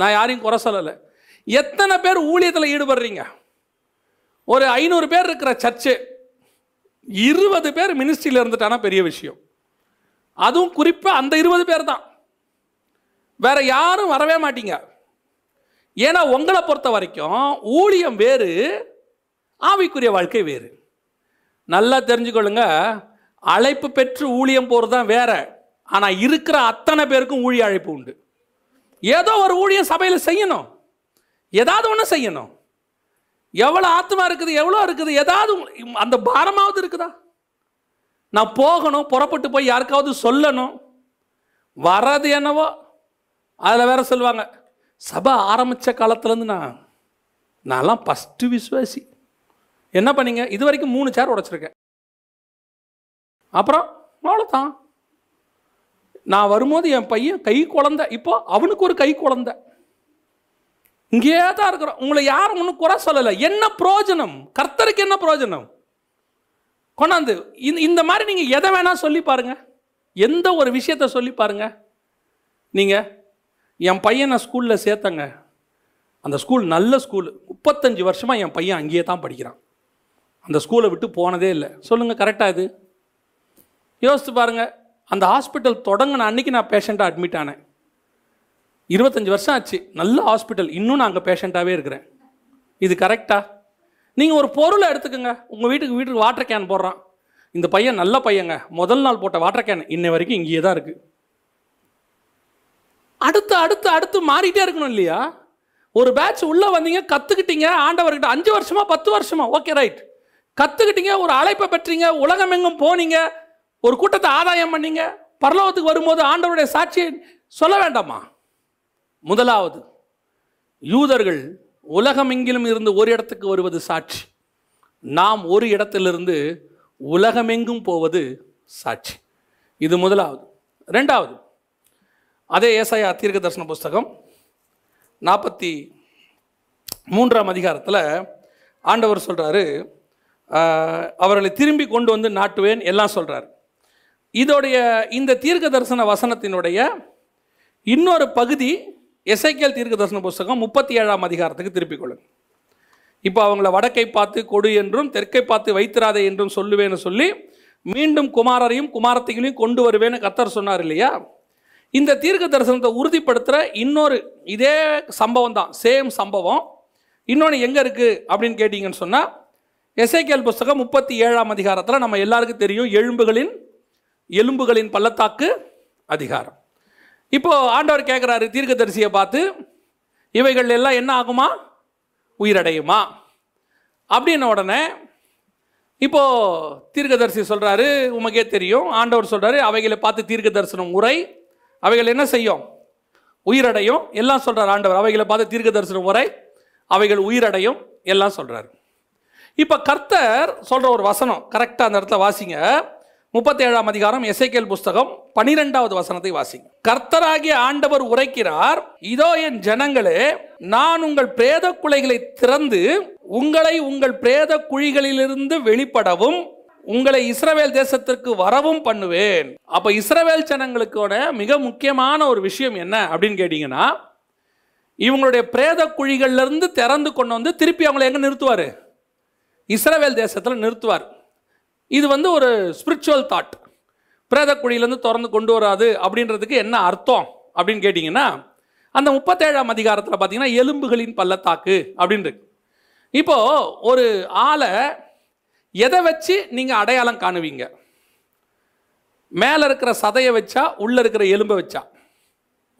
நான் யாரையும் குறை சொல்லலை எத்தனை பேர் ஊழியத்தில் ஈடுபடுறீங்க ஒரு ஐநூறு பேர் இருக்கிற சர்ச்சு இருபது பேர் மினிஸ்ட்ரியில் இருந்துட்டானா பெரிய விஷயம் அதுவும் குறிப்பாக அந்த இருபது பேர் தான் வேற யாரும் வரவே மாட்டீங்க ஏன்னா உங்களை பொறுத்த வரைக்கும் ஊழியம் வேறு ஆவிக்குரிய வாழ்க்கை வேறு நல்லா தெரிஞ்சுக்கொள்ளுங்க அழைப்பு பெற்று ஊழியம் போகிறது தான் வேற ஆனால் இருக்கிற அத்தனை பேருக்கும் ஊழிய அழைப்பு உண்டு ஏதோ ஒரு ஊழியம் சபையில் செய்யணும் ஏதாவது ஒன்று செய்யணும் எவ்வளோ ஆத்மா இருக்குது எவ்வளோ இருக்குது ஏதாவது அந்த பாரமாவது இருக்குதா நான் போகணும் புறப்பட்டு போய் யாருக்காவது சொல்லணும் வர்றது என்னவோ அதில் வேற சொல்லுவாங்க சபை ஆரம்பித்த காலத்துலேருந்து நான் நான்லாம் ஃபஸ்ட்டு விசுவாசி என்ன பண்ணீங்க இது வரைக்கும் மூணு சேர் உடைச்சிருக்கேன் அப்புறம் அவ்வளோதான் நான் வரும்போது என் பையன் கை குழந்த இப்போ அவனுக்கு ஒரு கை குழந்தை இங்கேயே தான் இருக்கிறோம் உங்களை யாரும் ஒன்றும் குறை சொல்லலை என்ன பிரயோஜனம் கர்த்தருக்கு என்ன பிரயோஜனம் கொண்டாந்து இந்த மாதிரி நீங்கள் எதை வேணால் சொல்லி பாருங்கள் எந்த ஒரு விஷயத்த சொல்லி பாருங்கள் நீங்கள் என் பையனை ஸ்கூலில் சேர்த்தங்க அந்த ஸ்கூல் நல்ல ஸ்கூலு முப்பத்தஞ்சு வருஷமாக என் பையன் அங்கேயே தான் படிக்கிறான் அந்த ஸ்கூலை விட்டு போனதே இல்லை சொல்லுங்கள் கரெக்டாக இது யோசித்து பாருங்கள் அந்த ஹாஸ்பிட்டல் தொடங்கின அன்றைக்கி நான் பேஷண்ட்டாக அட்மிட் ஆனேன் இருபத்தஞ்சி வருஷம் ஆச்சு நல்ல ஹாஸ்பிட்டல் இன்னும் நான் அங்கே பேஷண்ட்டாகவே இருக்கிறேன் இது கரெக்டா நீங்கள் ஒரு பொருளை எடுத்துக்கோங்க உங்கள் வீட்டுக்கு வீட்டுக்கு வாட்டர் கேன் போடுறான் இந்த பையன் நல்ல பையங்க முதல் நாள் போட்ட வாட்டர் கேன் இன்ன வரைக்கும் இங்கேயே தான் இருக்குது அடுத்து அடுத்து அடுத்து மாறிட்டே இருக்கணும் இல்லையா ஒரு பேட்ச் உள்ளே வந்தீங்க கற்றுக்கிட்டீங்க ஆண்டவர்கிட்ட அஞ்சு வருஷமா பத்து வருஷமா ஓகே ரைட் கற்றுக்கிட்டீங்க ஒரு அழைப்பை பெற்றீங்க உலகம் எங்கும் போனீங்க ஒரு கூட்டத்தை ஆதாயம் பண்ணீங்க பரலோகத்துக்கு வரும்போது ஆண்டவருடைய சாட்சியை சொல்ல வேண்டாமா முதலாவது யூதர்கள் உலகம் எங்கிலும் இருந்து ஒரு இடத்துக்கு வருவது சாட்சி நாம் ஒரு இடத்திலிருந்து உலகமெங்கும் போவது சாட்சி இது முதலாவது ரெண்டாவது அதே ஏசாயா தீர்க்க தரிசன புஸ்தகம் நாற்பத்தி மூன்றாம் அதிகாரத்தில் ஆண்டவர் சொல்கிறாரு அவர்களை திரும்பி கொண்டு வந்து நாட்டுவேன் எல்லாம் சொல்கிறார் இதோடைய இந்த தீர்க்க தரிசன வசனத்தினுடைய இன்னொரு பகுதி எசைக்கேல் தீர்க்க தரிசன புஸ்தகம் முப்பத்தி ஏழாம் அதிகாரத்துக்கு திருப்பிக் கொள்ளுங்க இப்போ அவங்கள வடக்கை பார்த்து கொடு என்றும் தெற்கை பார்த்து வைத்திராதே என்றும் சொல்லுவேன்னு சொல்லி மீண்டும் குமாரரையும் குமாரத்தைகளையும் கொண்டு வருவேன்னு கத்தர் சொன்னார் இல்லையா இந்த தீர்க்க தரிசனத்தை உறுதிப்படுத்துகிற இன்னொரு இதே சம்பவம் தான் சேம் சம்பவம் இன்னொன்று எங்கே இருக்குது அப்படின்னு கேட்டிங்கன்னு சொன்னால் எஸ்ஐகேல் புஸ்தகம் முப்பத்தி ஏழாம் அதிகாரத்தில் நம்ம எல்லாருக்கும் தெரியும் எலும்புகளின் எலும்புகளின் பள்ளத்தாக்கு அதிகாரம் இப்போது ஆண்டவர் கேட்குறாரு தீர்க்கதரிசியை பார்த்து இவைகள் எல்லாம் என்ன ஆகுமா உயிரடையுமா அப்படின்ன உடனே இப்போது தீர்க்கதரிசி சொல்கிறாரு உமக்கே தெரியும் ஆண்டவர் சொல்கிறாரு அவைகளை பார்த்து தீர்க்க தரிசனம் உரை அவைகள் என்ன செய்யும் உயிரடையும் எல்லாம் சொல்கிறார் ஆண்டவர் அவைகளை பார்த்து தீர்க்க தரிசனம் உரை அவைகள் உயிரடையும் எல்லாம் சொல்கிறார் இப்போ கர்த்தர் சொல்கிற ஒரு வசனம் கரெக்டாக அந்த இடத்துல வாசிங்க முப்பத்தேழாம் அதிகாரம் எஸ்ஐகேல் புஸ்தகம் பனிரெண்டாவது வசனத்தை வாசிங்க கர்த்தராகிய ஆண்டவர் உரைக்கிறார் இதோ என் ஜனங்களே நான் உங்கள் பிரேத குலைகளை திறந்து உங்களை உங்கள் பிரேத குழிகளிலிருந்து வெளிப்படவும் உங்களை இஸ்ரவேல் தேசத்திற்கு வரவும் பண்ணுவேன் அப்ப இஸ்ரவேல் ஜனங்களுக்கான மிக முக்கியமான ஒரு விஷயம் என்ன அப்படின்னு கேட்டீங்கன்னா இவங்களுடைய பிரேத குழிகள்லேருந்து திறந்து கொண்டு வந்து திருப்பி அவங்களை எங்கே நிறுத்துவார் இஸ்ரவேல் தேசத்தில் நிறுத்துவார் இது வந்து ஒரு ஸ்பிரிச்சுவல் தாட் பிரேத குழியிலேருந்து திறந்து கொண்டு வராது அப்படின்றதுக்கு என்ன அர்த்தம் அப்படின்னு கேட்டிங்கன்னா அந்த முப்பத்தேழாம் அதிகாரத்தில் பார்த்தீங்கன்னா எலும்புகளின் பள்ளத்தாக்கு அப்படின்றது இப்போது ஒரு ஆளை எதை வச்சு நீங்கள் அடையாளம் காணுவீங்க மேலே இருக்கிற சதையை வச்சா உள்ளே இருக்கிற எலும்பை வச்சா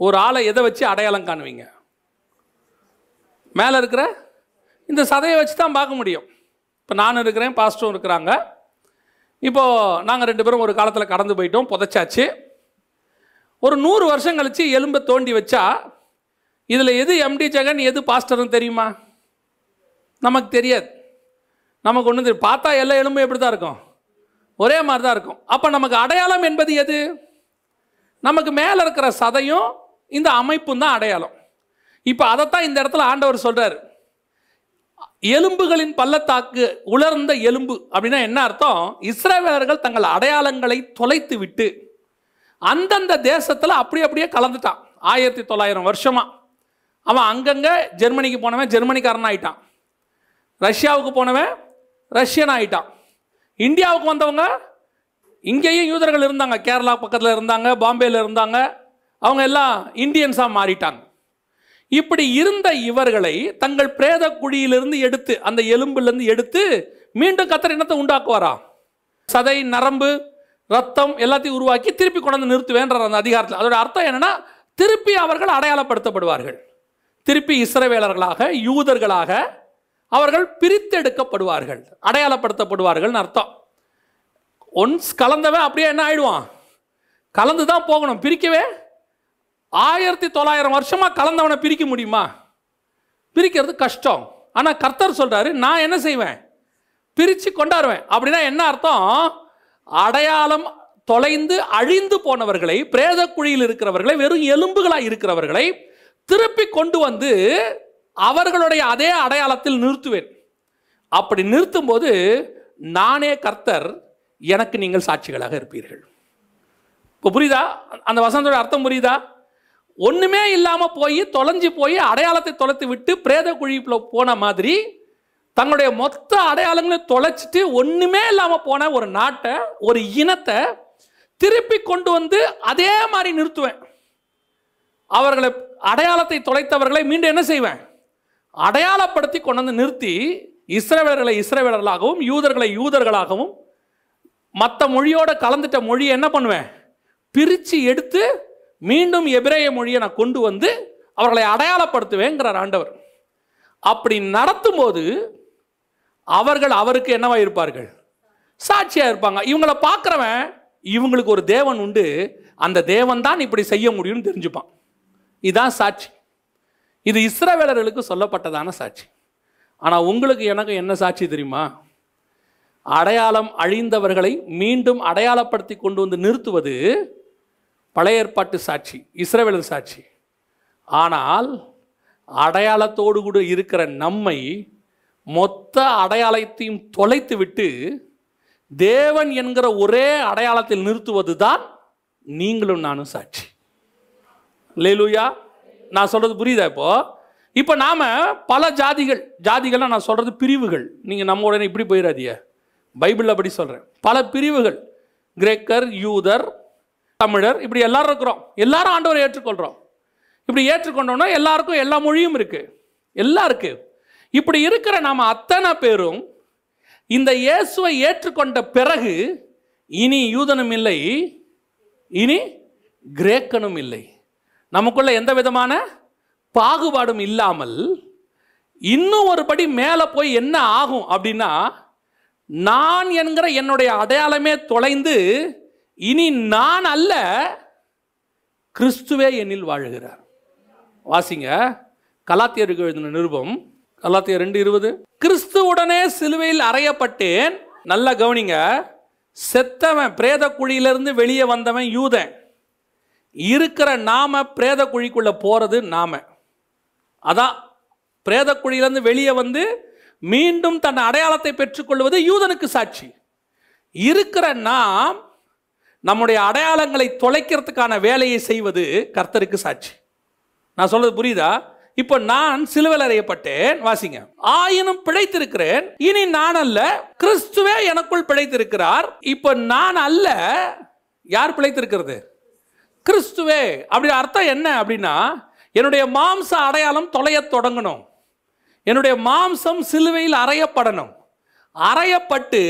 ஒரு ஆளை எதை வச்சு அடையாளம் காணுவீங்க மேலே இருக்கிற இந்த சதையை வச்சு தான் பார்க்க முடியும் இப்போ நானும் இருக்கிறேன் பாஸ்டரும் இருக்கிறாங்க இப்போது நாங்கள் ரெண்டு பேரும் ஒரு காலத்தில் கடந்து போயிட்டோம் புதைச்சாச்சு ஒரு நூறு வருஷம் கழித்து எலும்பை தோண்டி வச்சா இதில் எது எம்டி ஜெகன் எது பாஸ்டர்னு தெரியுமா நமக்கு தெரியாது நமக்கு ஒன்றும் தெரியும் பார்த்தா எல்லா எலும்பும் எப்படி தான் இருக்கும் ஒரே மாதிரி தான் இருக்கும் அப்போ நமக்கு அடையாளம் என்பது எது நமக்கு மேலே இருக்கிற சதையும் இந்த அமைப்பும் தான் அடையாளம் இப்போ அதைத்தான் இந்த இடத்துல ஆண்டவர் சொல்கிறார் எலும்புகளின் பள்ளத்தாக்கு உலர்ந்த எலும்பு அப்படின்னா என்ன அர்த்தம் இஸ்ரேவேலர்கள் தங்கள் அடையாளங்களை தொலைத்து விட்டு அந்தந்த தேசத்தில் அப்படி அப்படியே கலந்துட்டான் ஆயிரத்தி தொள்ளாயிரம் வருஷமாக அவன் அங்கங்கே ஜெர்மனிக்கு போனவன் ஜெர்மனிக்காரன் ஆகிட்டான் ரஷ்யாவுக்கு போனவன் ரஷ்யன் ஆயிட்டான் இந்தியாவுக்கு வந்தவங்க இங்கேயும் யூதர்கள் இருந்தாங்க கேரளா பக்கத்தில் இருந்தாங்க பாம்பேயில் இருந்தாங்க அவங்க எல்லாம் இந்தியன்ஸாக மாறிட்டாங்க இப்படி இருந்த இவர்களை தங்கள் பிரேத குழியிலிருந்து எடுத்து அந்த எலும்பிலிருந்து எடுத்து மீண்டும் கத்தர் இனத்தை உண்டாக்குவாராம் சதை நரம்பு ரத்தம் எல்லாத்தையும் உருவாக்கி திருப்பி கொண்டாந்து நிறுத்துவேன்ற அந்த அதிகாரத்தில் அதோட அர்த்தம் என்னன்னா திருப்பி அவர்கள் அடையாளப்படுத்தப்படுவார்கள் திருப்பி இஸ்ரவேலர்களாக யூதர்களாக அவர்கள் பிரித்தெடுக்கப்படுவார்கள் அடையாளப்படுத்தப்படுவார்கள்னு அர்த்தம் ஒன்ஸ் கலந்தவன் அப்படியே என்ன ஆயிடுவான் கலந்து தான் போகணும் பிரிக்கவே ஆயிரத்தி தொள்ளாயிரம் வருஷமாக கலந்தவனை பிரிக்க முடியுமா பிரிக்கிறது கஷ்டம் ஆனால் கர்த்தர் சொல்கிறாரு நான் என்ன செய்வேன் பிரித்து கொண்டாடுவேன் அப்படின்னா என்ன அர்த்தம் அடையாளம் தொலைந்து அழிந்து போனவர்களை பிரேத குழியில் இருக்கிறவர்களை வெறும் எலும்புகளாக இருக்கிறவர்களை திருப்பி கொண்டு வந்து அவர்களுடைய அதே அடையாளத்தில் நிறுத்துவேன் அப்படி நிறுத்தும் போது நானே கர்த்தர் எனக்கு நீங்கள் சாட்சிகளாக இருப்பீர்கள் இப்போ புரியுதா அந்த வசனத்தோட அர்த்தம் புரியுதா ஒன்றுமே இல்லாமல் போய் தொலைஞ்சு போய் அடையாளத்தை தொலைத்து விட்டு பிரேத குழிப்பில் போன மாதிரி தங்களுடைய மொத்த அடையாளங்களை தொலைச்சிட்டு ஒன்றுமே இல்லாமல் போன ஒரு நாட்டை ஒரு இனத்தை திருப்பி கொண்டு வந்து அதே மாதிரி நிறுத்துவேன் அவர்களை அடையாளத்தை தொலைத்தவர்களை மீண்டும் என்ன செய்வேன் அடையாளப்படுத்தி கொண்டு வந்து நிறுத்தி இஸ்ரவேலர்களை இஸ்ரவேலர்களாகவும் யூதர்களை யூதர்களாகவும் மற்ற மொழியோட கலந்துட்ட மொழியை என்ன பண்ணுவேன் பிரித்து எடுத்து மீண்டும் எபிரேய மொழியை நான் கொண்டு வந்து அவர்களை அடையாளப்படுத்துவேங்கிறார் ஆண்டவர் அப்படி நடத்தும் போது அவர்கள் அவருக்கு என்னவா இருப்பார்கள் சாட்சியாக இருப்பாங்க இவங்களை பார்க்குறவன் இவங்களுக்கு ஒரு தேவன் உண்டு அந்த தேவன் தான் இப்படி செய்ய முடியும்னு தெரிஞ்சுப்பான் இதுதான் சாட்சி இது இஸ்ரவேலர்களுக்கு சொல்லப்பட்டதான சாட்சி ஆனால் உங்களுக்கு எனக்கு என்ன சாட்சி தெரியுமா அடையாளம் அழிந்தவர்களை மீண்டும் அடையாளப்படுத்தி கொண்டு வந்து நிறுத்துவது பழைய ஏற்பாட்டு சாட்சி இஸ்ரவேலர் சாட்சி ஆனால் அடையாளத்தோடு கூட இருக்கிற நம்மை மொத்த அடையாளத்தையும் தொலைத்து விட்டு தேவன் என்கிற ஒரே அடையாளத்தில் நிறுத்துவது தான் நீங்களும் நானும் சாட்சி லேலுயா நான் சொல்கிறது புரியுதா இப்போ இப்போ நாம் பல ஜாதிகள் ஜாதிகள்லாம் நான் சொல்கிறது பிரிவுகள் நீங்கள் நம்ம உடனே இப்படி போயிடாதிய பைபிளில் அப்படி சொல்கிறேன் பல பிரிவுகள் கிரேக்கர் யூதர் தமிழர் இப்படி எல்லாரும் இருக்கிறோம் எல்லாரும் ஆண்டவரை ஏற்றுக்கொள்கிறோம் இப்படி ஏற்றுக்கொண்டோம்னா எல்லாருக்கும் எல்லா மொழியும் இருக்குது எல்லாம் இருக்குது இப்படி இருக்கிற நாம் அத்தனை பேரும் இந்த இயேசுவை ஏற்றுக்கொண்ட பிறகு இனி யூதனும் இல்லை இனி கிரேக்கனும் இல்லை நமக்குள்ள எந்த விதமான பாகுபாடும் இல்லாமல் இன்னும் ஒரு படி மேலே போய் என்ன ஆகும் அப்படின்னா நான் என்கிற என்னுடைய அடையாளமே தொலைந்து இனி நான் அல்ல கிறிஸ்துவே என்னில் வாழுகிறார் வாசிங்க கலாத்தியருக்கு எழுதின நிருபம் கலாத்தியர் ரெண்டு இருபது கிறிஸ்துவுடனே சிலுவையில் அறையப்பட்டேன் நல்லா கவனிங்க செத்தவன் பிரேத குழியிலிருந்து வெளியே வந்தவன் யூதன் இருக்கிற நாம பிரேத குழிக்குள்ளே போகிறது நாம அதான் பிரேத குழியிலேருந்து வெளியே வந்து மீண்டும் தன் அடையாளத்தை பெற்றுக்கொள்வது யூதனுக்கு சாட்சி இருக்கிற நாம் நம்முடைய அடையாளங்களை தொலைக்கிறதுக்கான வேலையை செய்வது கர்த்தருக்கு சாட்சி நான் சொல்றது புரியுதா இப்போ நான் சிலுவல் அறையப்பட்டேன் வாசிங்க ஆயினும் பிழைத்திருக்கிறேன் இனி நான் அல்ல கிறிஸ்துவே எனக்குள் பிழைத்திருக்கிறார் இப்போ நான் அல்ல யார் பிழைத்திருக்கிறது கிறிஸ்துவே அப்படி அர்த்தம் என்ன அப்படின்னா என்னுடைய மாம்ச அடையாளம் தொலைய தொடங்கணும் என்னுடைய மாம்சம் சிலுவையில் அறையப்படணும் அறையப்பட்டு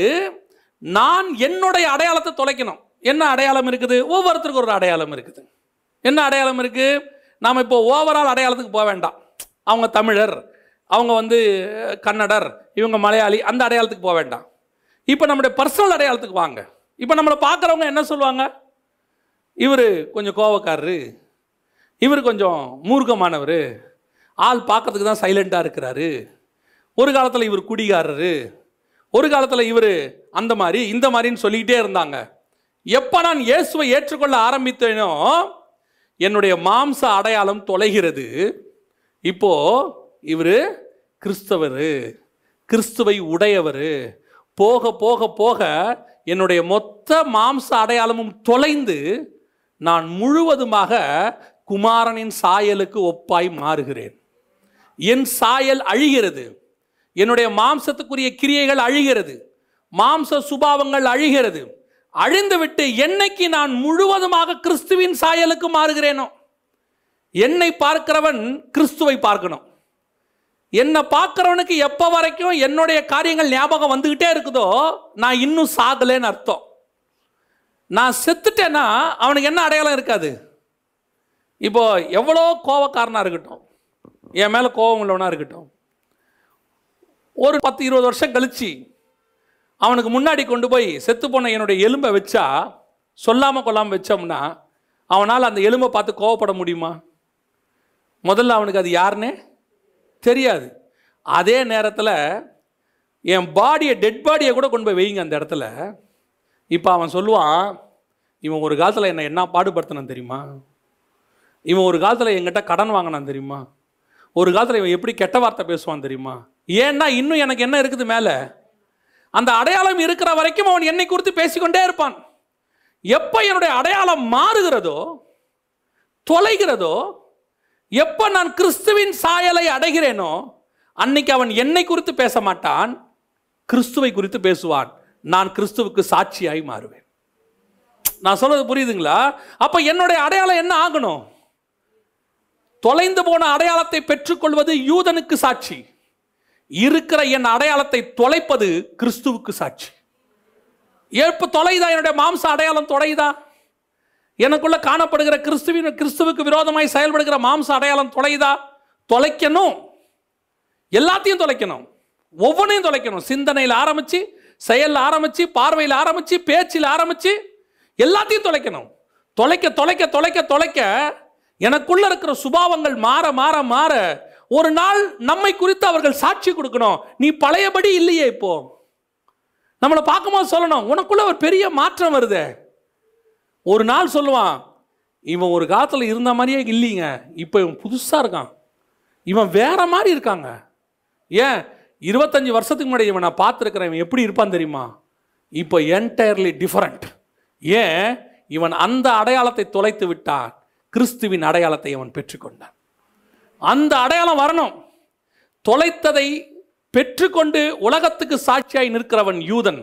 நான் என்னுடைய அடையாளத்தை தொலைக்கணும் என்ன அடையாளம் இருக்குது ஒவ்வொருத்தருக்கும் ஒரு அடையாளம் இருக்குது என்ன அடையாளம் இருக்குது நாம் இப்போ ஓவரால் அடையாளத்துக்கு போக வேண்டாம் அவங்க தமிழர் அவங்க வந்து கன்னடர் இவங்க மலையாளி அந்த அடையாளத்துக்கு போக வேண்டாம் இப்போ நம்முடைய பர்சனல் அடையாளத்துக்கு வாங்க இப்போ நம்மளை பார்க்குறவங்க என்ன சொல்லுவாங்க இவர் கொஞ்சம் கோவக்காரரு இவர் கொஞ்சம் மூர்க்கமானவர் ஆள் பார்க்கறதுக்கு தான் சைலண்ட்டாக இருக்கிறாரு ஒரு காலத்தில் இவர் குடிகாரரு ஒரு காலத்தில் இவர் அந்த மாதிரி இந்த மாதிரின்னு சொல்லிக்கிட்டே இருந்தாங்க எப்போ நான் இயேசுவை ஏற்றுக்கொள்ள ஆரம்பித்தேனோ என்னுடைய மாம்ச அடையாளம் தொலைகிறது இப்போ இவர் கிறிஸ்தவர் கிறிஸ்துவை உடையவர் போக போக போக என்னுடைய மொத்த மாம்ச அடையாளமும் தொலைந்து நான் முழுவதுமாக குமாரனின் சாயலுக்கு ஒப்பாய் மாறுகிறேன் என் சாயல் அழிகிறது என்னுடைய மாம்சத்துக்குரிய கிரியைகள் அழிகிறது மாம்ச சுபாவங்கள் அழிகிறது அழிந்துவிட்டு என்னைக்கு நான் முழுவதுமாக கிறிஸ்துவின் சாயலுக்கு மாறுகிறேனோ என்னை பார்க்கிறவன் கிறிஸ்துவை பார்க்கணும் என்னை பார்க்குறவனுக்கு எப்போ வரைக்கும் என்னுடைய காரியங்கள் ஞாபகம் வந்துக்கிட்டே இருக்குதோ நான் இன்னும் சாகலைன்னு அர்த்தம் நான் செத்துட்டேன்னா அவனுக்கு என்ன அடையாளம் இருக்காது இப்போ எவ்வளோ கோவக்காரனாக இருக்கட்டும் என் மேலே கோவம் உள்ளவனாக இருக்கட்டும் ஒரு பத்து இருபது வருஷம் கழிச்சு அவனுக்கு முன்னாடி கொண்டு போய் செத்து போன என்னுடைய எலும்பை வச்சா சொல்லாமல் கொள்ளாமல் வச்சோம்னா அவனால் அந்த எலும்பை பார்த்து கோவப்பட முடியுமா முதல்ல அவனுக்கு அது யாருன்னே தெரியாது அதே நேரத்தில் என் பாடியை டெட் பாடியை கூட கொண்டு போய் வைங்க அந்த இடத்துல இப்போ அவன் சொல்லுவான் இவன் ஒரு காலத்தில் என்னை என்ன பாடுபடுத்தினான் தெரியுமா இவன் ஒரு காலத்தில் எங்கிட்ட கடன் வாங்கினான் தெரியுமா ஒரு காலத்தில் இவன் எப்படி கெட்ட வார்த்தை பேசுவான் தெரியுமா ஏன்னா இன்னும் எனக்கு என்ன இருக்குது மேலே அந்த அடையாளம் இருக்கிற வரைக்கும் அவன் என்னை குறித்து பேசிக்கொண்டே இருப்பான் எப்போ என்னுடைய அடையாளம் மாறுகிறதோ தொலைகிறதோ எப்போ நான் கிறிஸ்துவின் சாயலை அடைகிறேனோ அன்னைக்கு அவன் என்னை குறித்து பேச மாட்டான் கிறிஸ்துவை குறித்து பேசுவான் நான் கிறிஸ்துவுக்கு சாட்சியாய் மாறுவேன் நான் சொல்றது புரியுதுங்களா அப்ப என்னுடைய அடையாளம் என்ன ஆகணும் தொலைந்து போன அடையாளத்தை பெற்றுக்கொள்வது யூதனுக்கு சாட்சி இருக்கிற என் அடையாளத்தை தொலைப்பது கிறிஸ்துவுக்கு சாட்சி எப்போ தொலைதா என்னுடைய மாம்ச அடையாளம் தொலைதா எனக்குள்ள காணப்படுகிற கிறிஸ்துவின் கிறிஸ்துவுக்கு விரோதமாய் செயல்படுகிற மாம்ச அடையாளம் தொலைதா தொலைக்கணும் எல்லாத்தையும் தொலைக்கணும் ஒவ்வொன்றையும் தொலைக்கணும் சிந்தனையில் ஆரம்பித்து செயலில் ஆரம்பித்து பார்வையில் ஆரம்பித்து பேச்சில் ஆரம்பித்து எல்லாத்தையும் தொலைக்கணும் தொலைக்க தொலைக்க தொலைக்க தொலைக்க எனக்குள்ள இருக்கிற சுபாவங்கள் மாற மாற மாற ஒரு நாள் நம்மை குறித்து அவர்கள் சாட்சி கொடுக்கணும் நீ பழையபடி இல்லையே இப்போ நம்மளை பார்க்கும்போது சொல்லணும் உனக்குள்ள ஒரு பெரிய மாற்றம் வருது ஒரு நாள் சொல்லுவான் இவன் ஒரு காலத்தில் இருந்த மாதிரியே இல்லைங்க இப்போ இவன் புதுசாக இருக்கான் இவன் வேற மாதிரி இருக்காங்க ஏன் இருபத்தஞ்சி வருஷத்துக்கு முன்னாடி இவன் நான் பார்த்துருக்கிறேன் இவன் எப்படி இருப்பான் தெரியுமா இப்போ என்டையர்லி டிஃப்ரெண்ட் ஏன் இவன் அந்த அடையாளத்தை தொலைத்து விட்டான் கிறிஸ்துவின் அடையாளத்தை அவன் பெற்றுக்கொண்டான் அந்த அடையாளம் வரணும் தொலைத்ததை பெற்றுக்கொண்டு உலகத்துக்கு சாட்சியாய் நிற்கிறவன் யூதன்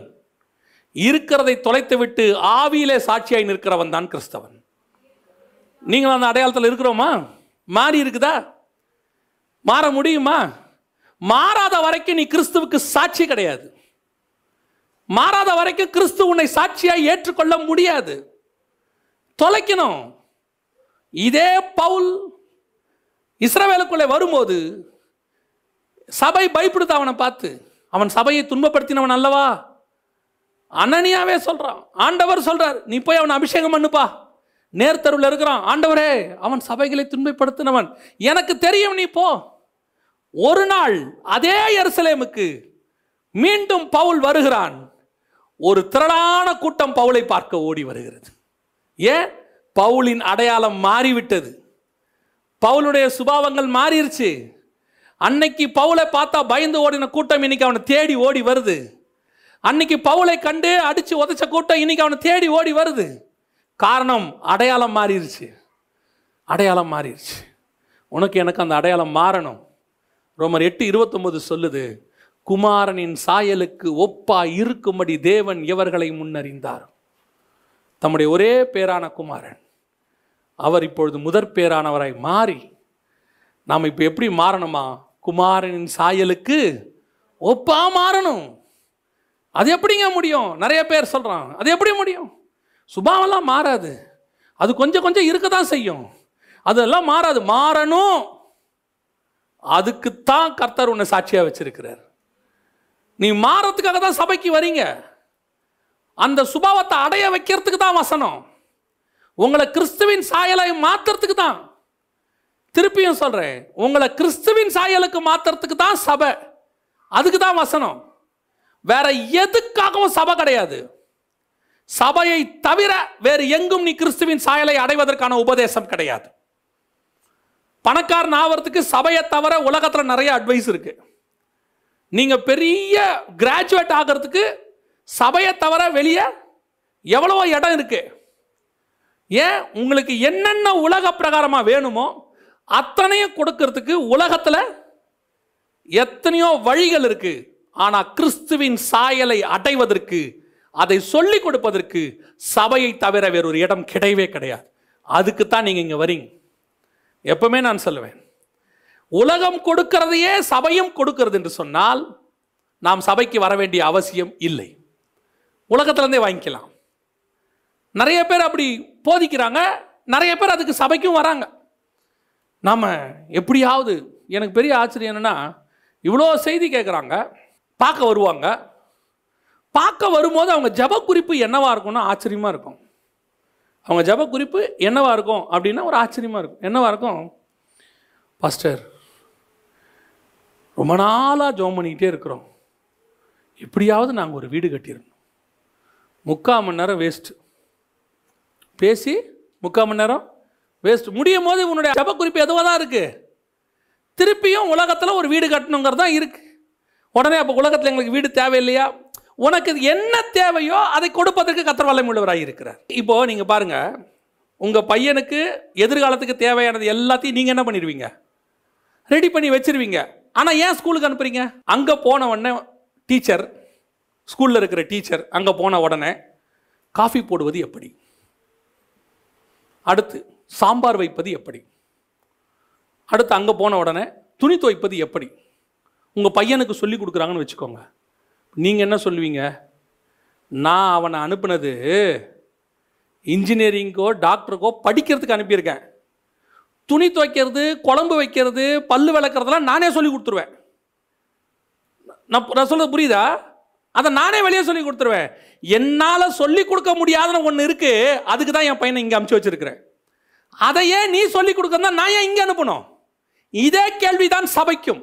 இருக்கிறதை தொலைத்துவிட்டு ஆவியிலே சாட்சியாய் நிற்கிறவன் தான் கிறிஸ்தவன் நீங்கள் அந்த அடையாளத்தில் இருக்கிறோமா மாறி இருக்குதா மாற முடியுமா மாறாத வரைக்கும் நீ கிறிஸ்துவுக்கு சாட்சி கிடையாது மாறாத வரைக்கும் கிறிஸ்து உன்னை சாட்சியாக ஏற்றுக்கொள்ள முடியாது தொலைக்கணும் இதே பவுல் இஸ்ரவேலுக்குள்ளே வரும்போது சபை பயப்படுத்த அவனை பார்த்து அவன் சபையை துன்பப்படுத்தினவன் அல்லவா அனனியாவே சொல்கிறான் ஆண்டவர் சொல்கிறார் நீ போய் அவனை அபிஷேகம் பண்ணுப்பா நேர்த்தருவில் இருக்கிறான் ஆண்டவரே அவன் சபைகளை துன்பப்படுத்தினவன் எனக்கு தெரியும் நீ போ ஒரு நாள் அதே எருசலேமுக்கு மீண்டும் பவுல் வருகிறான் ஒரு திரளான கூட்டம் பவுலை பார்க்க ஓடி வருகிறது ஏன் பவுலின் அடையாளம் மாறிவிட்டது பவுலுடைய சுபாவங்கள் மாறிடுச்சு அன்னைக்கு பவுலை பார்த்தா பயந்து ஓடின கூட்டம் இன்னைக்கு அவனை தேடி ஓடி வருது அன்னைக்கு பவுலை கண்டு அடித்து உதச்ச கூட்டம் இன்னைக்கு அவனை தேடி ஓடி வருது காரணம் அடையாளம் மாறிடுச்சு அடையாளம் மாறிடுச்சு உனக்கு எனக்கு அந்த அடையாளம் மாறணும் ரோமர் எட்டு இருபத்தொம்பது சொல்லுது குமாரனின் சாயலுக்கு ஒப்பா இருக்கும்படி தேவன் இவர்களை முன்னறிந்தார் தம்முடைய ஒரே பேரான குமாரன் அவர் இப்பொழுது முதற் பேரானவராய் மாறி நாம் இப்போ எப்படி மாறணுமா குமாரனின் சாயலுக்கு ஒப்பா மாறணும் அது எப்படிங்க முடியும் நிறைய பேர் சொல்கிறான் அது எப்படி முடியும் சுபாவெல்லாம் மாறாது அது கொஞ்சம் கொஞ்சம் இருக்க தான் செய்யும் அதெல்லாம் மாறாது மாறணும் அதுக்குத்தான் கர்த்தர் உன்னை சாட்சியாக வச்சிருக்கிறார் நீ மாறத்துக்காக தான் சபைக்கு வரீங்க அந்த சுபாவத்தை அடைய வைக்கிறதுக்கு தான் வசனம் உங்களை கிறிஸ்துவின் சாயலை மாத்துறதுக்கு தான் திருப்பியும் சொல்கிறேன் உங்களை கிறிஸ்துவின் சாயலுக்கு மாத்துறதுக்கு தான் சபை அதுக்கு தான் வசனம் வேற எதுக்காகவும் சபை கிடையாது சபையை தவிர வேறு எங்கும் நீ கிறிஸ்துவின் சாயலை அடைவதற்கான உபதேசம் கிடையாது பணக்காரன் ஆவறதுக்கு சபையை தவிர உலகத்தில் நிறைய அட்வைஸ் இருக்கு நீங்கள் பெரிய கிராஜுவேட் ஆகிறதுக்கு சபையை தவிர வெளியே எவ்வளவோ இடம் இருக்குது ஏன் உங்களுக்கு என்னென்ன உலக பிரகாரமாக வேணுமோ அத்தனையும் கொடுக்கறதுக்கு உலகத்தில் எத்தனையோ வழிகள் இருக்கு ஆனால் கிறிஸ்துவின் சாயலை அடைவதற்கு அதை சொல்லிக் கொடுப்பதற்கு சபையை தவிர வேறொரு இடம் கிடையவே கிடையாது அதுக்கு தான் நீங்கள் இங்கே வரீங்க எப்பவுமே நான் சொல்லுவேன் உலகம் கொடுக்கிறதையே சபையும் கொடுக்கிறது என்று சொன்னால் நாம் சபைக்கு வர வேண்டிய அவசியம் இல்லை உலகத்திலேருந்தே வாங்கிக்கலாம் நிறைய பேர் அப்படி போதிக்கிறாங்க நிறைய பேர் அதுக்கு சபைக்கும் வராங்க நாம் எப்படியாவது எனக்கு பெரிய ஆச்சரியம் என்னென்னா இவ்வளோ செய்தி கேட்குறாங்க பார்க்க வருவாங்க பார்க்க வரும்போது அவங்க ஜப குறிப்பு என்னவாக இருக்கும்னா ஆச்சரியமாக இருக்கும் அவங்க ஜப குறிப்பு என்னவாக இருக்கும் அப்படின்னா ஒரு ஆச்சரியமாக இருக்கும் என்னவாக இருக்கும் பாஸ்டர் ரொம்ப நாளாக ஜோம் பண்ணிக்கிட்டே இருக்கிறோம் எப்படியாவது நாங்கள் ஒரு வீடு கட்டிடணும் முக்கால் மணி நேரம் வேஸ்ட்டு பேசி முக்கால் மணி நேரம் வேஸ்ட் முடியும் போது உன்னுடைய ஜப குறிப்பு எதுவாக தான் இருக்குது திருப்பியும் உலகத்தில் ஒரு வீடு கட்டணுங்கிறது தான் இருக்குது உடனே அப்போ உலகத்தில் எங்களுக்கு வீடு தேவையில்லையா உனக்கு என்ன தேவையோ அதை கொடுப்பதற்கு கத்திர வல்லமை உள்ளவராக இருக்கிறார் இப்போது நீங்கள் பாருங்கள் உங்கள் பையனுக்கு எதிர்காலத்துக்கு தேவையானது எல்லாத்தையும் நீங்கள் என்ன பண்ணிடுவீங்க ரெடி பண்ணி வச்சிருவீங்க ஆனால் ஏன் ஸ்கூலுக்கு அனுப்புகிறீங்க அங்கே போன உடனே டீச்சர் ஸ்கூலில் இருக்கிற டீச்சர் அங்கே போன உடனே காஃபி போடுவது எப்படி அடுத்து சாம்பார் வைப்பது எப்படி அடுத்து அங்கே போன உடனே துணி துவைப்பது எப்படி உங்கள் பையனுக்கு சொல்லி கொடுக்குறாங்கன்னு வச்சுக்கோங்க நீங்கள் என்ன சொல்லுவீங்க நான் அவனை அனுப்புனது இன்ஜினியரிங்கோ டாக்டருக்கோ படிக்கிறதுக்கு அனுப்பியிருக்கேன் துணி துவைக்கிறது குழம்பு வைக்கிறது பல்லு விளக்குறதெல்லாம் நானே சொல்லி கொடுத்துருவேன் நான் நான் சொல்கிறது புரியுதா அதை நானே வெளியே சொல்லி கொடுத்துருவேன் என்னால் சொல்லி கொடுக்க முடியாதுன்னு ஒன்று இருக்குது அதுக்கு தான் என் பையனை இங்கே அமுச்சு வச்சிருக்கிறேன் அதையே நீ சொல்லி கொடுக்கறதா நான் ஏன் இங்கே அனுப்பணும் இதே கேள்வி தான் சபைக்கும்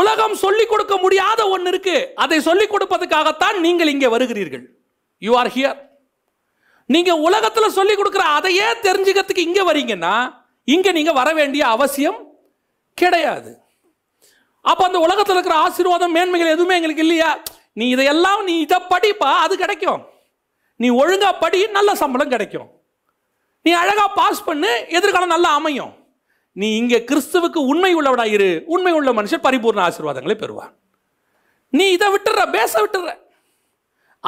உலகம் சொல்லிக் கொடுக்க முடியாத ஒன்று இருக்கு அதை சொல்லிக் கொடுப்பதற்காகத்தான் நீங்கள் இங்கே வருகிறீர்கள் யூ ஆர் ஹியர் நீங்க உலகத்தில் சொல்லிக் கொடுக்குற அதையே தெரிஞ்சுக்கிறதுக்கு இங்கே வரீங்கன்னா இங்கே நீங்கள் வர வேண்டிய அவசியம் கிடையாது அப்போ அந்த உலகத்தில் இருக்கிற ஆசீர்வாதம் மேன்மைகள் எதுவுமே எங்களுக்கு இல்லையா நீ இதையெல்லாம் நீ இதை படிப்பா அது கிடைக்கும் நீ ஒழுங்காக படி நல்ல சம்பளம் கிடைக்கும் நீ அழகாக பாஸ் பண்ணு எதிர்காலம் நல்லா அமையும் நீ இங்கே கிறிஸ்துவுக்கு உண்மை உள்ளவடா இரு உண்மை உள்ள மனுஷன் பரிபூர்ண ஆசீர்வாதங்களை பெறுவான் நீ இதை விட்டுற பேச விட்டுற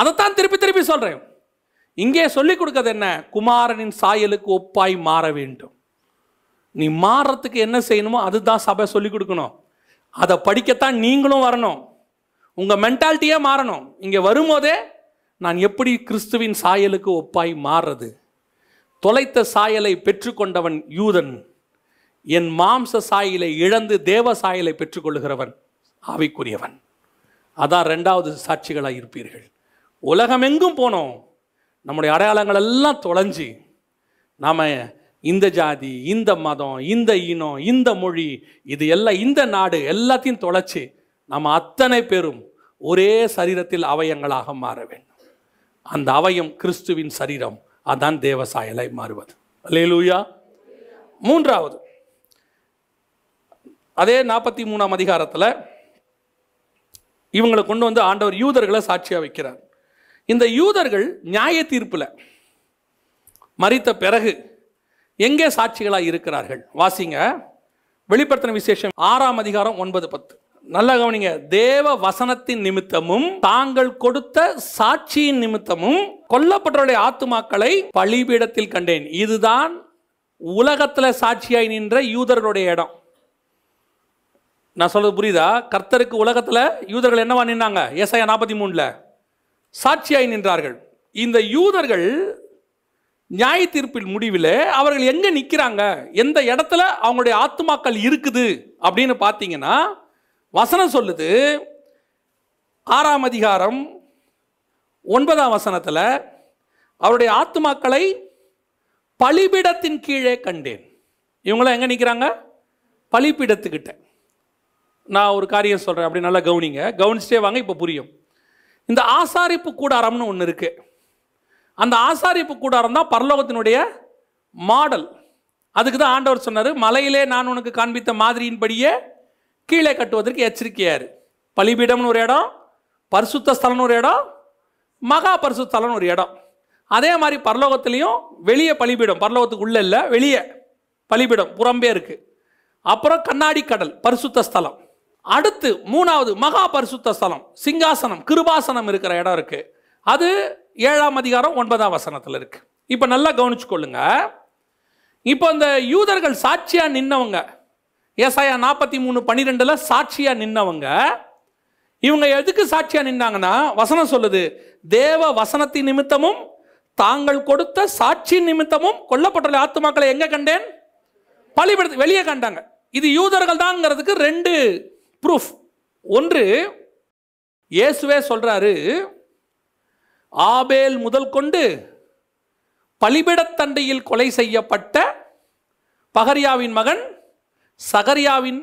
அதைத்தான் திருப்பி திருப்பி சொல்கிறேன் இங்கே சொல்லிக் கொடுக்கறது என்ன குமாரனின் சாயலுக்கு ஒப்பாய் மாற வேண்டும் நீ மாறுறதுக்கு என்ன செய்யணுமோ அதுதான் சபை சொல்லிக் கொடுக்கணும் அதை படிக்கத்தான் நீங்களும் வரணும் உங்கள் மென்டாலிட்டியே மாறணும் இங்கே வரும்போதே நான் எப்படி கிறிஸ்துவின் சாயலுக்கு ஒப்பாய் மாறுறது தொலைத்த சாயலை பெற்றுக்கொண்டவன் யூதன் என் மாம்ச சாயலை இழந்து தேவ சாயலை பெற்றுக்கொள்கிறவன் ஆவிக்குரியவன் அதான் ரெண்டாவது சாட்சிகளாக இருப்பீர்கள் உலகமெங்கும் போனோம் நம்முடைய அடையாளங்கள் எல்லாம் தொலைஞ்சி நாம் இந்த ஜாதி இந்த மதம் இந்த இனம் இந்த மொழி இது எல்லாம் இந்த நாடு எல்லாத்தையும் தொலைச்சி நம்ம அத்தனை பேரும் ஒரே சரீரத்தில் அவயங்களாக மாற வேண்டும் அந்த அவயம் கிறிஸ்துவின் சரீரம் அதான் தேவசாயலை மாறுவது லூயா மூன்றாவது அதே நாற்பத்தி மூணாம் அதிகாரத்தில் இவங்களை கொண்டு வந்து ஆண்டவர் யூதர்களை சாட்சியாக வைக்கிறார் இந்த யூதர்கள் நியாய தீர்ப்பில் மறித்த பிறகு எங்கே சாட்சிகளாக இருக்கிறார்கள் வாசிங்க வெளிப்படுத்தின விசேஷம் ஆறாம் அதிகாரம் ஒன்பது பத்து நல்ல கவனிங்க தேவ வசனத்தின் நிமித்தமும் தாங்கள் கொடுத்த சாட்சியின் நிமித்தமும் கொல்லப்பட்டவருடைய ஆத்துமாக்களை பழிபீடத்தில் கண்டேன் இதுதான் உலகத்தில் சாட்சியாய் நின்ற யூதர்களுடைய இடம் நான் சொல்றது புரியுதா கர்த்தருக்கு உலகத்தில் யூதர்கள் என்னவா நின்னாங்க எஸ்ஐயா நாற்பத்தி மூணில் சாட்சியாய் நின்றார்கள் இந்த யூதர்கள் நியாய தீர்ப்பில் முடிவில் அவர்கள் எங்கே நிற்கிறாங்க எந்த இடத்துல அவங்களுடைய ஆத்மாக்கள் இருக்குது அப்படின்னு பார்த்தீங்கன்னா வசனம் சொல்லுது ஆறாம் அதிகாரம் ஒன்பதாம் வசனத்தில் அவருடைய ஆத்மாக்களை பலிபிடத்தின் கீழே கண்டேன் இவங்களாம் எங்கே நிற்கிறாங்க பலிப்பிடத்துக்கிட்ட நான் ஒரு காரியம் சொல்கிறேன் அப்படி நல்லா கவனிங்க கவனிச்சிட்டே வாங்க இப்போ புரியும் இந்த ஆசாரிப்பு கூடாரம்னு ஒன்று இருக்குது அந்த ஆசாரிப்பு கூடாரம் தான் பரலோகத்தினுடைய மாடல் அதுக்கு தான் ஆண்டவர் சொன்னார் மலையிலே நான் உனக்கு காண்பித்த மாதிரியின்படியே கீழே கட்டுவதற்கு எச்சரிக்கையாரு பலிபீடம்னு ஒரு இடம் பரிசுத்த ஸ்தலம்னு ஒரு இடம் மகா பரிசுத்தலம்னு ஒரு இடம் அதே மாதிரி பரலோகத்துலேயும் வெளியே பலிபீடம் பரலோகத்துக்கு உள்ளே இல்லை வெளியே பலிபீடம் புறம்பே இருக்குது அப்புறம் கண்ணாடி கடல் பரிசுத்த ஸ்தலம் அடுத்து மூணாவது மகா பரிசுத்த ஸ்தலம் சிங்காசனம் கிருபாசனம் இருக்கிற இடம் இருக்குது அது ஏழாம் அதிகாரம் ஒன்பதாம் வசனத்தில் இருக்கு இப்போ நல்லா கவனிச்சுக்கொள்ளுங்க இப்போ அந்த யூதர்கள் சாட்சியாக நின்னவங்க ஏசாயா நாற்பத்தி மூணு பன்னிரெண்டில் சாட்சியாக நின்னவங்க இவங்க எதுக்கு சாட்சியாக நின்னாங்கன்னா வசனம் சொல்லுது தேவ வசனத்தின் நிமித்தமும் தாங்கள் கொடுத்த சாட்சி நிமித்தமும் கொல்லப்பட்ட ஆத்துமாக்களை எங்கே கண்டேன் பழிபடுத்து வெளியே கண்டாங்க இது யூதர்கள் தான்ங்கிறதுக்கு ரெண்டு ப்ரூஃப் ஒன்று இயேசுவே சொல்கிறாரு ஆபேல் முதல் கொண்டு பலிபிடத்தண்டையில் கொலை செய்யப்பட்ட பகரியாவின் மகன் சகரியாவின்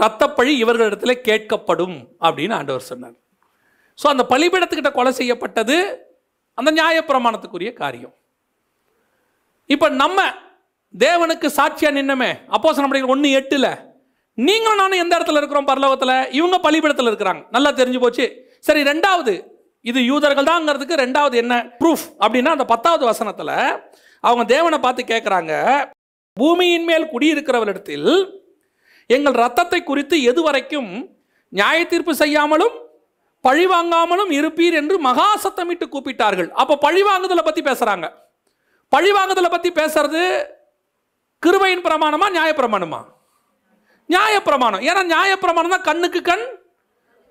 இரத்தப்பழி இவர்களிடத்தில் கேட்கப்படும் அப்படின்னு ஆண்டவர் சொன்னார் ஸோ அந்த பலிபிடத்துக்கிட்ட கொலை செய்யப்பட்டது அந்த நியாயப்பிரமாணத்துக்குரிய காரியம் இப்போ நம்ம தேவனுக்கு சாட்சியாக நின்னமே அப்போ சொன்ன ஒன்று எட்டில் நீங்களும் நானும் எந்த இடத்துல இருக்கிறோம் பரலோகத்தில் இவங்க பலிபிடத்தில் இருக்கிறாங்க நல்லா தெரிஞ்சு போச்சு சரி ரெண்டாவது இது யூதர்கள் தான்ங்கிறதுக்கு ரெண்டாவது என்ன ப்ரூஃப் அப்படின்னா அந்த பத்தாவது வசனத்தில் அவங்க தேவனை பார்த்து கேட்குறாங்க பூமியின் மேல் குடியிருக்கிறவரிடத்தில் எங்கள் ரத்தத்தை குறித்து எது வரைக்கும் நியாய தீர்ப்பு செய்யாமலும் பழி வாங்காமலும் இருப்பீர் என்று மகா சத்தமிட்டு கூப்பிட்டார்கள் அப்போ பழி வாங்குதலை பற்றி பேசுகிறாங்க பழி வாங்குதலை பற்றி பேசுறது கிருபையின் பிரமாணமா நியாயப்பிரமாணமா நியாயப்பிரமாணம் ஏன்னா நியாயப்பிரமாணம் தான் கண்ணுக்கு கண்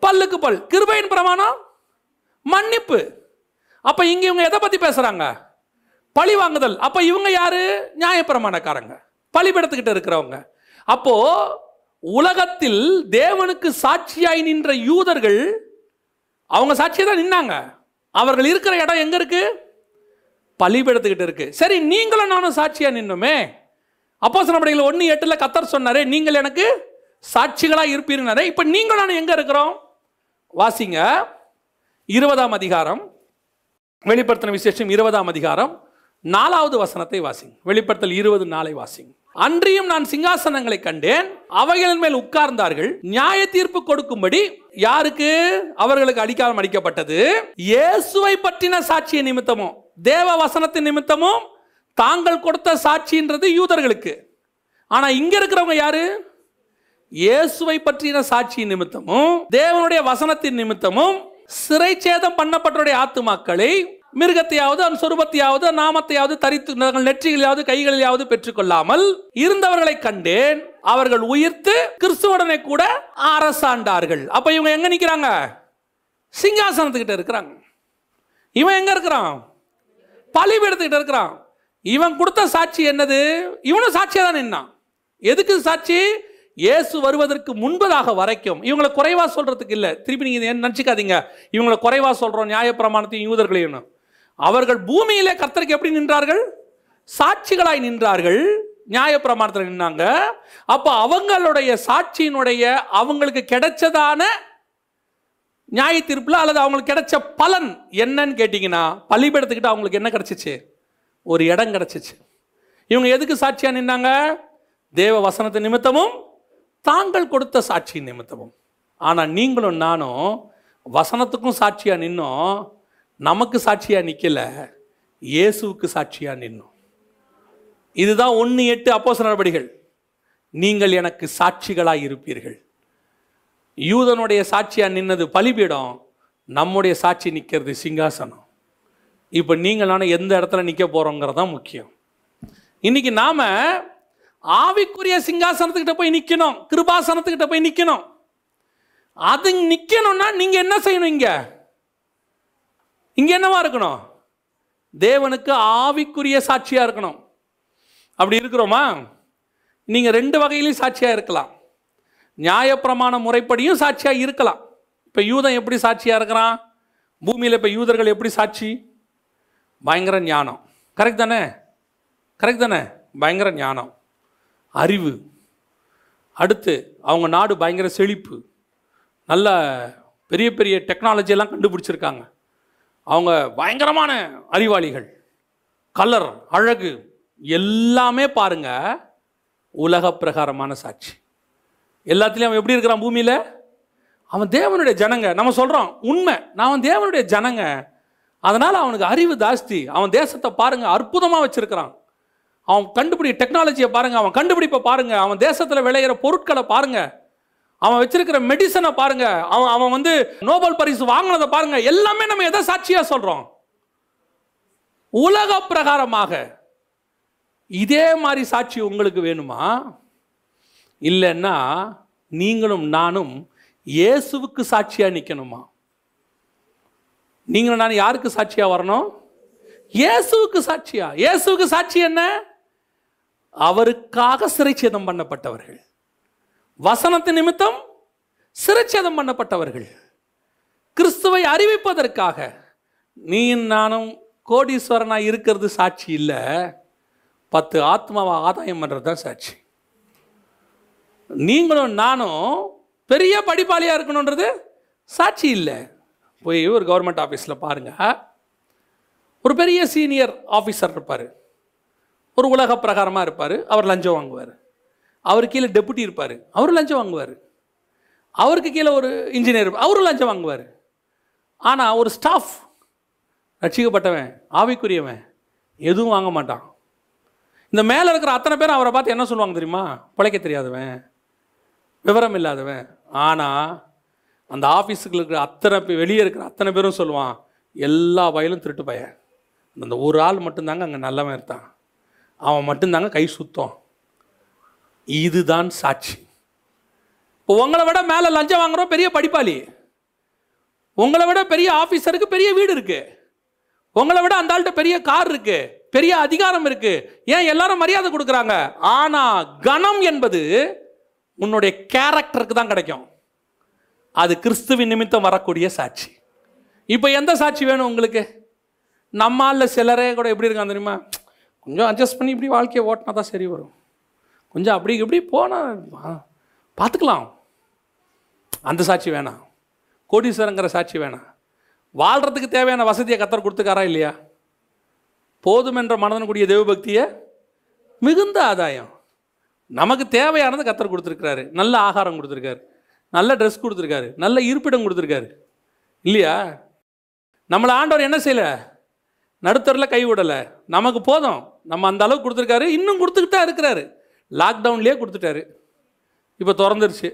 பல்லுக்கு பல் கிருபையின் பிரமாணம் மன்னிப்பு அப்போ இங்கே இவங்க எதை பற்றி பேசுகிறாங்க பழி வாங்குதல் அப்போ இவங்க யாரு நியாயப்பிரமாணக்காரங்க பழிபடுத்துக்கிட்டு இருக்கிறவங்க அப்போ உலகத்தில் தேவனுக்கு சாட்சியாய் நின்ற யூதர்கள் அவங்க சாட்சியை தான் நின்னாங்க அவர்கள் இருக்கிற இடம் எங்க இருக்கு பழிபடுத்துக்கிட்டு இருக்கு சரி நீங்களும் நானும் சாட்சியா நின்னுமே அப்போ சொன்னபடிகள் ஒன்று எட்டில் கத்தர் சொன்னாரே நீங்கள் எனக்கு சாட்சிகளாக இருப்பீர்கள் இப்போ நீங்களும் நானும் எங்கே இருக்கிறோம் வாசிங்க இருபதாம் அதிகாரம் வெளிப்படுத்தின விசேஷம் இருபதாம் அதிகாரம் நாலாவது வசனத்தை வாசிங் வெளிப்படுத்தல் இருபது நாளை வாசிங் அன்றியும் நான் சிங்காசனங்களை கண்டேன் அவைகளின் மேல் உட்கார்ந்தார்கள் நியாய தீர்ப்பு கொடுக்கும்படி யாருக்கு அவர்களுக்கு அடிக்காலம் அடிக்கப்பட்டது இயேசுவை பற்றின சாட்சிய நிமித்தமும் தேவ வசனத்தின் நிமித்தமும் தாங்கள் கொடுத்த சாட்சின்றது யூதர்களுக்கு ஆனால் இங்க இருக்கிறவங்க யாரு இயேசுவை பற்றின சாட்சியின் நிமித்தமும் தேவனுடைய வசனத்தின் நிமித்தமும் சிறைச்சேதம் பண்ணப்பட்டவருடைய ஆத்துமாக்களை மிருகத்தையாவது அந்த சொருபத்தையாவது நாமத்தையாவது தரித்து நெற்றிகளையாவது கைகளிலாவது பெற்றுக்கொள்ளாமல் இருந்தவர்களை கண்டேன் அவர்கள் உயிர்த்து கிறிஸ்துவடனை கூட அரசாண்டார்கள் அப்ப இவங்க எங்க நிக்கிறாங்க சிங்காசனத்துக்கிட்ட இருக்கிறாங்க இவன் எங்க இருக்கிறான் பழிபீடத்துக்கிட்ட இருக்கிறான் இவன் கொடுத்த சாட்சி என்னது இவனும் சாட்சியா தான் நின்னான் எதுக்கு சாட்சி இயேசு வருவதற்கு முன்பதாக வரைக்கும் இவங்களை குறைவா சொல்றதுக்கு இல்லை திருப்பி நீங்க நினைச்சுக்காதீங்க நினச்சிக்காதீங்க இவங்களை குறைவா சொல்றோம் நியாயப்பிரமாணத்தையும் யூதர்களையும் அவர்கள் பூமியிலே கர்த்தருக்கு எப்படி நின்றார்கள் சாட்சிகளாய் நின்றார்கள் நியாயப்பிரமாணத்தில் நின்னாங்க அப்போ அவங்களுடைய சாட்சியினுடைய அவங்களுக்கு கிடைச்சதான நியாய தீர்ப்பில் அல்லது அவங்களுக்கு கிடைச்ச பலன் என்னன்னு கேட்டிங்கன்னா பள்ளிப்படுத்துக்கிட்ட அவங்களுக்கு என்ன கிடச்சிச்சு ஒரு இடம் கிடச்சிச்சு இவங்க எதுக்கு சாட்சியாக நின்னாங்க தேவ வசனத்து நிமித்தமும் தாங்கள் கொடுத்த சாட்சி நிமித்தமும் ஆனால் நீங்களும் நானும் வசனத்துக்கும் சாட்சியாக நின்னோம் நமக்கு சாட்சியாக நிற்கல இயேசுவுக்கு சாட்சியாக நின்னோம் இதுதான் ஒன்று எட்டு அப்போச நடவடிகள் நீங்கள் எனக்கு சாட்சிகளாக இருப்பீர்கள் யூதனுடைய சாட்சியாக நின்னது பலிபீடம் நம்முடைய சாட்சி நிற்கிறது சிங்காசனம் இப்போ நீங்கள் நானும் எந்த இடத்துல நிற்க போகிறோங்கிறதான் முக்கியம் இன்றைக்கி நாம் ஆவிக்குரிய சிங்காசனத்துக்கிட்ட போய் நிற்கணும் கிருபாசனத்துக்கிட்ட போய் நிற்கணும் அது நிற்கணும்னா நீங்கள் என்ன செய்யணும் இங்கே இங்கே என்னவா இருக்கணும் தேவனுக்கு ஆவிக்குரிய சாட்சியாக இருக்கணும் அப்படி இருக்கிறோமா நீங்கள் ரெண்டு வகையிலையும் சாட்சியாக இருக்கலாம் நியாயப்பிரமாண முறைப்படியும் சாட்சியாக இருக்கலாம் இப்போ யூதன் எப்படி சாட்சியாக இருக்கிறான் பூமியில் இப்போ யூதர்கள் எப்படி சாட்சி பயங்கர ஞானம் கரெக்ட் தானே கரெக்ட் தானே பயங்கர ஞானம் அறிவு அடுத்து அவங்க நாடு பயங்கர செழிப்பு நல்ல பெரிய பெரிய டெக்னாலஜியெல்லாம் கண்டுபிடிச்சிருக்காங்க அவங்க பயங்கரமான அறிவாளிகள் கலர் அழகு எல்லாமே பாருங்கள் உலக பிரகாரமான சாட்சி எல்லாத்துலேயும் அவன் எப்படி இருக்கிறான் பூமியில் அவன் தேவனுடைய ஜனங்க நம்ம சொல்கிறோம் உண்மை நான் அவன் தேவனுடைய ஜனங்க அதனால் அவனுக்கு அறிவு ஜாஸ்தி அவன் தேசத்தை பாருங்கள் அற்புதமாக வச்சுருக்கிறான் அவன் கண்டுபிடி டெக்னாலஜியை பாருங்கள் அவன் கண்டுபிடிப்பை பாருங்கள் அவன் தேசத்தில் விளையிற பொருட்களை பாருங்கள் அவன் வச்சிருக்கிற மெடிசனை பாருங்கள் அவன் அவன் வந்து நோபல் பரிசு வாங்கினதை பாருங்கள் எல்லாமே நம்ம எதை சாட்சியாக சொல்கிறோம் உலக பிரகாரமாக இதே மாதிரி சாட்சி உங்களுக்கு வேணுமா இல்லைன்னா நீங்களும் நானும் இயேசுவுக்கு சாட்சியாக நிற்கணுமா நீங்களும் நான் யாருக்கு சாட்சியாக வரணும் இயேசுவுக்கு சாட்சியா இயேசுவுக்கு சாட்சி என்ன அவருக்காக சிறைச்சேதம் பண்ணப்பட்டவர்கள் வசனத்து நிமித்தம் சிறைச்சேதம் பண்ணப்பட்டவர்கள் கிறிஸ்துவை அறிவிப்பதற்காக நீ நானும் கோடீஸ்வரனாக இருக்கிறது சாட்சி இல்லை பத்து ஆத்மாவை ஆதாயம் பண்ணுறது தான் சாட்சி நீங்களும் நானும் பெரிய படிப்பாளியாக இருக்கணுன்றது சாட்சி இல்லை போய் ஒரு கவர்மெண்ட் ஆஃபீஸில் பாருங்கள் ஒரு பெரிய சீனியர் ஆஃபீஸர் இருப்பார் ஒரு உலக பிரகாரமாக இருப்பார் அவர் லஞ்சம் வாங்குவார் அவர் கீழே டெப்புட்டி இருப்பார் அவரும் லஞ்சம் வாங்குவார் அவருக்கு கீழே ஒரு இன்ஜினியர் அவரும் லஞ்சம் வாங்குவார் ஆனால் ஒரு ஸ்டாஃப் ரட்சிக்கப்பட்டவன் ஆவிக்குரியவன் எதுவும் வாங்க மாட்டான் இந்த மேலே இருக்கிற அத்தனை பேரும் அவரை பார்த்து என்ன சொல்லுவாங்க தெரியுமா பிழைக்க தெரியாதவன் விவரம் இல்லாதவன் ஆனால் அந்த ஆஃபீஸுக்கு இருக்கிற அத்தனை வெளியே இருக்கிற அத்தனை பேரும் சொல்லுவான் எல்லா வயலும் திருட்டு பையன் அந்த ஒரு ஆள் மட்டும்தாங்க அங்கே நல்லவன் இருந்தான் அவன் மட்டும்தாங்க கை சுத்தம் இதுதான் சாட்சி இப்போ உங்களை விட மேலே லஞ்சம் வாங்குகிறோம் பெரிய படிப்பாளி உங்களை விட பெரிய ஆஃபீஸருக்கு பெரிய வீடு இருக்குது உங்களை விட அந்த ஆள்கிட்ட பெரிய கார் இருக்குது பெரிய அதிகாரம் இருக்குது ஏன் எல்லாரும் மரியாதை கொடுக்குறாங்க ஆனால் கணம் என்பது உன்னுடைய கேரக்டருக்கு தான் கிடைக்கும் அது கிறிஸ்துவின் நிமித்தம் வரக்கூடிய சாட்சி இப்போ எந்த சாட்சி வேணும் உங்களுக்கு நம்மால சிலரே கூட எப்படி இருக்காங்க தெரியுமா கொஞ்சம் அட்ஜஸ்ட் பண்ணி இப்படி வாழ்க்கையை ஓட்டினா தான் சரி வரும் கொஞ்சம் அப்படி இப்படி போனால் பார்த்துக்கலாம் அந்த சாட்சி வேணாம் கோடீஸ்வரங்கிற சாட்சி வேணாம் வாழ்கிறதுக்கு தேவையான வசதியை கத்தர் கொடுத்துக்காரா இல்லையா போதும் என்ற மனதன் தெய்வபக்தியை மிகுந்த ஆதாயம் நமக்கு தேவையானது கத்தர் கொடுத்துருக்கிறாரு நல்ல ஆகாரம் கொடுத்துருக்காரு நல்ல ட்ரெஸ் கொடுத்துருக்காரு நல்ல இருப்பிடம் கொடுத்துருக்காரு இல்லையா நம்மளை ஆண்டவர் என்ன செய்யலை நடுத்தரில் கைவிடலை நமக்கு போதும் நம்ம அந்த அளவுக்கு கொடுத்துருக்காரு இன்னும் கொடுத்துக்கிட்டு தான் இருக்கிறாரு லாக்டவுன்லேயே கொடுத்துட்டாரு இப்போ திறந்துருச்சு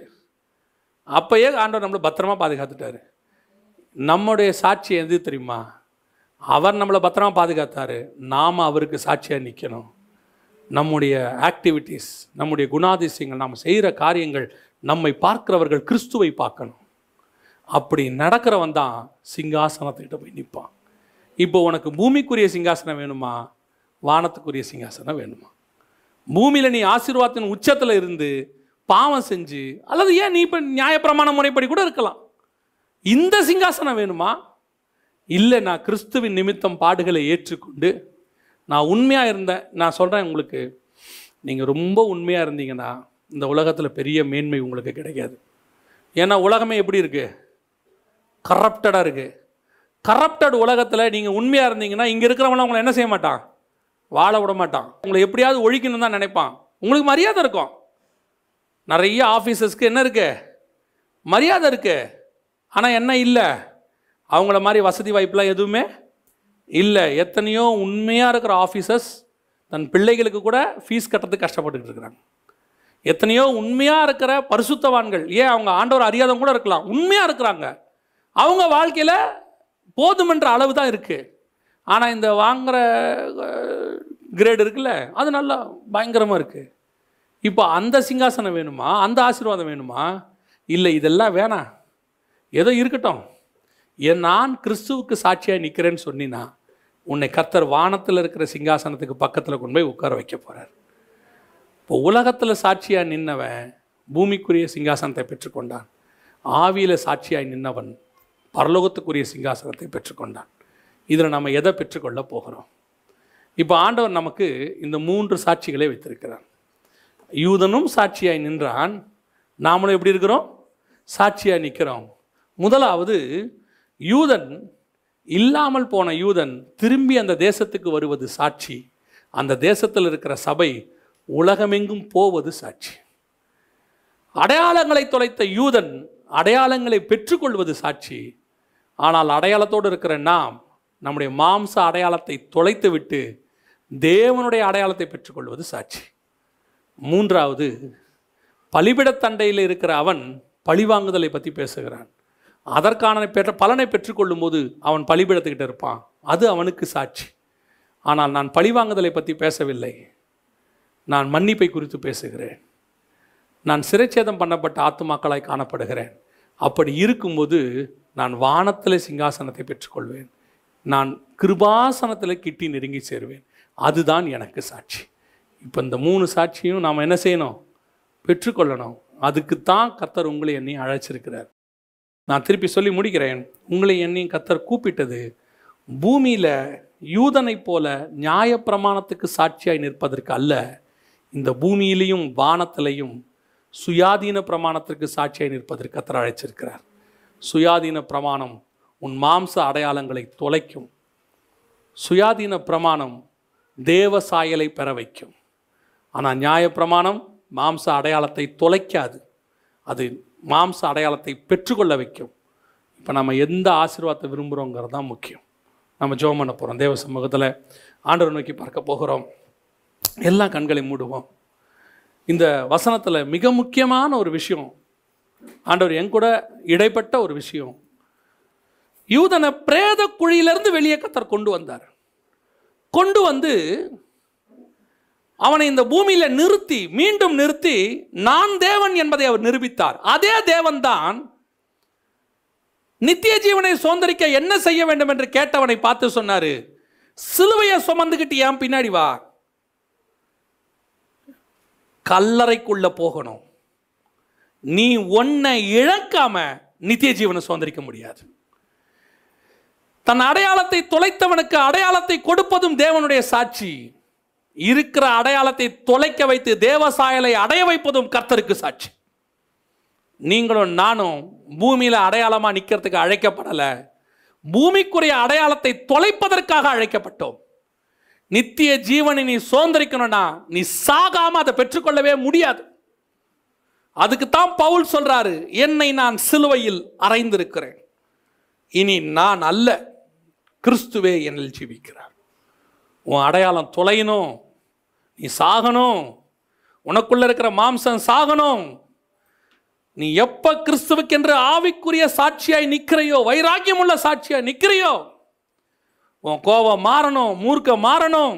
அப்போயே ஆண்டவர் நம்மளை பத்திரமா பாதுகாத்துட்டாரு நம்முடைய சாட்சி எது தெரியுமா அவர் நம்மளை பத்திரமா பாதுகாத்தார் நாம் அவருக்கு சாட்சியாக நிற்கணும் நம்முடைய ஆக்டிவிட்டீஸ் நம்முடைய குணாதிசயங்கள் நாம் செய்கிற காரியங்கள் நம்மை பார்க்கிறவர்கள் கிறிஸ்துவை பார்க்கணும் அப்படி நடக்கிறவன் தான் சிங்காசனத்திட்ட போய் நிற்பான் இப்போ உனக்கு பூமிக்குரிய சிங்காசனம் வேணுமா வானத்துக்குரிய சிங்காசனம் வேணுமா பூமியில் நீ ஆசீர்வாதத்தின் உச்சத்தில் இருந்து பாவம் செஞ்சு அல்லது ஏன் நீ இப்போ நியாயப்பிரமாண முறைப்படி கூட இருக்கலாம் இந்த சிங்காசனம் வேணுமா இல்லை நான் கிறிஸ்துவின் நிமித்தம் பாடுகளை ஏற்றுக்கொண்டு நான் உண்மையாக இருந்தேன் நான் சொல்கிறேன் உங்களுக்கு நீங்கள் ரொம்ப உண்மையாக இருந்தீங்கன்னா இந்த உலகத்தில் பெரிய மேன்மை உங்களுக்கு கிடைக்காது ஏன்னா உலகமே எப்படி இருக்குது கரப்டடாக இருக்குது கரப்டட் உலகத்தில் நீங்கள் உண்மையாக இருந்தீங்கன்னா இங்கே இருக்கிறவங்கள உங்களை என்ன செய்ய மாட்டான் வாழ விட மாட்டான் உங்களை எப்படியாவது ஒழிக்கணும் தான் நினைப்பான் உங்களுக்கு மரியாதை இருக்கும் நிறைய ஆஃபீஸர்ஸ்க்கு என்ன இருக்கு மரியாதை இருக்கு ஆனால் என்ன இல்லை அவங்கள மாதிரி வசதி வாய்ப்புலாம் எதுவுமே இல்லை எத்தனையோ உண்மையாக இருக்கிற ஆஃபீஸர்ஸ் தன் பிள்ளைகளுக்கு கூட ஃபீஸ் கட்டுறதுக்கு கஷ்டப்பட்டுக்கிட்டு இருக்கிறாங்க எத்தனையோ உண்மையாக இருக்கிற பரிசுத்தவான்கள் ஏன் அவங்க ஆண்டவர் அறியாதவங்க கூட இருக்கலாம் உண்மையாக இருக்கிறாங்க அவங்க வாழ்க்கையில் போதுமென்ற அளவு தான் இருக்குது ஆனால் இந்த வாங்குகிற கிரேடு இருக்குல்ல அது நல்லா பயங்கரமாக இருக்குது இப்போ அந்த சிங்காசனம் வேணுமா அந்த ஆசீர்வாதம் வேணுமா இல்லை இதெல்லாம் வேணாம் ஏதோ இருக்கட்டும் என் நான் கிறிஸ்துவுக்கு சாட்சியாக நிற்கிறேன்னு சொன்னினா உன்னை கத்தர் வானத்தில் இருக்கிற சிங்காசனத்துக்கு பக்கத்தில் கொண்டு போய் உட்கார வைக்க போகிறார் இப்போ உலகத்தில் சாட்சியாக நின்னவன் பூமிக்குரிய சிங்காசனத்தை பெற்றுக்கொண்டான் ஆவியில் சாட்சியாக நின்னவன் பரலோகத்துக்குரிய சிங்காசனத்தை பெற்றுக்கொண்டான் இதில் நம்ம எதை பெற்றுக்கொள்ள போகிறோம் இப்போ ஆண்டவர் நமக்கு இந்த மூன்று சாட்சிகளை வைத்திருக்கிறார் யூதனும் சாட்சியாய் நின்றான் நாமளும் எப்படி இருக்கிறோம் சாட்சியாக நிற்கிறோம் முதலாவது யூதன் இல்லாமல் போன யூதன் திரும்பி அந்த தேசத்துக்கு வருவது சாட்சி அந்த தேசத்தில் இருக்கிற சபை உலகமெங்கும் போவது சாட்சி அடையாளங்களை தொலைத்த யூதன் அடையாளங்களை பெற்றுக்கொள்வது சாட்சி ஆனால் அடையாளத்தோடு இருக்கிற நாம் நம்முடைய மாம்ச அடையாளத்தை தொலைத்து விட்டு தேவனுடைய அடையாளத்தை பெற்றுக்கொள்வது சாட்சி மூன்றாவது பலிபிடத்தண்டையில் இருக்கிற அவன் பழிவாங்குதலை பற்றி பேசுகிறான் அதற்கான பெற்ற பலனை பெற்றுக்கொள்ளும் போது அவன் பழிபிடத்துக்கிட்ட இருப்பான் அது அவனுக்கு சாட்சி ஆனால் நான் பழிவாங்குதலை பற்றி பேசவில்லை நான் மன்னிப்பை குறித்து பேசுகிறேன் நான் சிறைச்சேதம் பண்ணப்பட்ட ஆத்துமாக்களாய் காணப்படுகிறேன் அப்படி இருக்கும்போது நான் வானத்தில் சிங்காசனத்தை பெற்றுக்கொள்வேன் நான் கிருபாசனத்தில் கிட்டி நெருங்கி சேருவேன் அதுதான் எனக்கு சாட்சி இப்போ இந்த மூணு சாட்சியும் நாம் என்ன செய்யணும் பெற்றுக்கொள்ளணும் அதுக்கு தான் கத்தர் உங்களை என்னையும் அழைச்சிருக்கிறார் நான் திருப்பி சொல்லி முடிக்கிறேன் உங்களை என்னையும் கத்தர் கூப்பிட்டது பூமியில் யூதனைப் போல நியாயப்பிரமாணத்துக்கு சாட்சியாய் நிற்பதற்கு அல்ல இந்த பூமியிலையும் வானத்திலையும் சுயாதீன பிரமாணத்திற்கு சாட்சியாய் நிற்பதற்கு கத்தர் அழைச்சிருக்கிறார் சுயாதீன பிரமாணம் உன் மாம்ச அடையாளங்களை தொலைக்கும் சுயாதீன பிரமாணம் தேவ சாயலை பெற வைக்கும் ஆனால் நியாயப்பிரமாணம் மாம்ச அடையாளத்தை தொலைக்காது அது மாம்ச அடையாளத்தை பெற்றுக்கொள்ள வைக்கும் இப்போ நம்ம எந்த ஆசீர்வாதத்தை விரும்புகிறோங்கிறது தான் முக்கியம் நம்ம ஜோம் பண்ண போகிறோம் தேவ சமூகத்தில் ஆண்டவர் நோக்கி பார்க்க போகிறோம் எல்லா கண்களையும் மூடுவோம் இந்த வசனத்தில் மிக முக்கியமான ஒரு விஷயம் ஆண்டவர் என் கூட இடைப்பட்ட ஒரு விஷயம் யூதனை பிரேத குழியிலிருந்து வெளியே கத்தர் கொண்டு வந்தார் கொண்டு வந்து அவனை இந்த பூமியில் நிறுத்தி மீண்டும் நிறுத்தி நான் தேவன் என்பதை அவர் நிரூபித்தார் அதே தேவன்தான் நித்திய ஜீவனை சுதந்திரிக்க என்ன செய்ய வேண்டும் என்று கேட்டவனை பார்த்து சொன்னாரு சிலுவையை சுமந்துக்கிட்டு ஏன் பின்னாடி வா கல்லறைக்குள்ள போகணும் நீ ஒன்னை இழக்காம நித்திய ஜீவனை சுதந்திரிக்க முடியாது தன் அடையாளத்தை தொலைத்தவனுக்கு அடையாளத்தை கொடுப்பதும் தேவனுடைய சாட்சி இருக்கிற அடையாளத்தை தொலைக்க வைத்து தேவசாயலை அடைய வைப்பதும் கர்த்தருக்கு சாட்சி நீங்களும் நானும் பூமியில் அடையாளமாக நிற்கிறதுக்கு அழைக்கப்படலை பூமிக்குரிய அடையாளத்தை தொலைப்பதற்காக அழைக்கப்பட்டோம் நித்திய ஜீவனை நீ சுதந்திரிக்கணும்னா நீ சாகாமல் அதை பெற்றுக்கொள்ளவே முடியாது அதுக்கு தான் பவுல் சொல்கிறாரு என்னை நான் சிலுவையில் அறைந்திருக்கிறேன் இனி நான் அல்ல கிறிஸ்துவே என்னில் ஜீவிக்கிறார் உன் அடையாளம் தொலையணும் நீ சாகணும் உனக்குள்ளே இருக்கிற மாம்சம் சாகணும் நீ எப்போ கிறிஸ்துவுக்கென்று ஆவிக்குரிய சாட்சியாய் நிற்கிறையோ வைராக்கியம் உள்ள சாட்சியாக நிற்கிறையோ உன் கோவம் மாறணும் மூர்க்க மாறணும்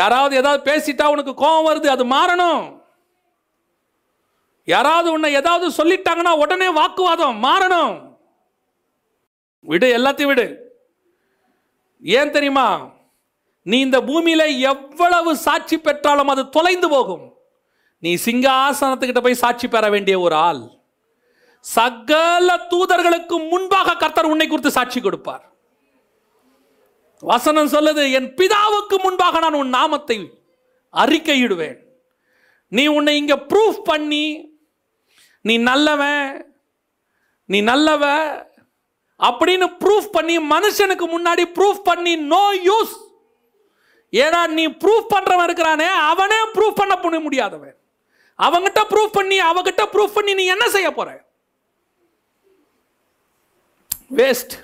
யாராவது ஏதாவது பேசிட்டா உனக்கு கோபம் வருது அது மாறணும் யாராவது உன்னை ஏதாவது சொல்லிட்டாங்கன்னா உடனே வாக்குவாதம் மாறணும் விடு எல்லாத்தையும் விடு ஏன் தெரியுமா நீ இந்த பூமியில எவ்வளவு சாட்சி பெற்றாலும் அது தொலைந்து போகும் நீ சிங்காசனத்துக்கிட்ட போய் சாட்சி பெற வேண்டிய ஒரு ஆள் சகல தூதர்களுக்கு முன்பாக கர்த்தர் உன்னை குறித்து சாட்சி கொடுப்பார் வசனம் சொல்லுது என் பிதாவுக்கு முன்பாக நான் உன் நாமத்தை அறிக்கையிடுவேன் நீ உன்னை இங்க ப்ரூஃப் பண்ணி நீ நல்லவன் நீ நல்லவ அப்படின்னு ப்ரூஃப் பண்ணி மனுஷனுக்கு முன்னாடி ப்ரூஃப் பண்ணி நோ யூஸ் ஏன்னா நீ ப்ரூஃப் பண்ணுறவன் இருக்கிறானே அவனே ப்ரூஃப் பண்ண பண்ண முடியாதவன் அவங்கிட்ட ப்ரூஃப் பண்ணி அவகிட்ட ப்ரூஃப் பண்ணி நீ என்ன செய்ய போற வேஸ்ட்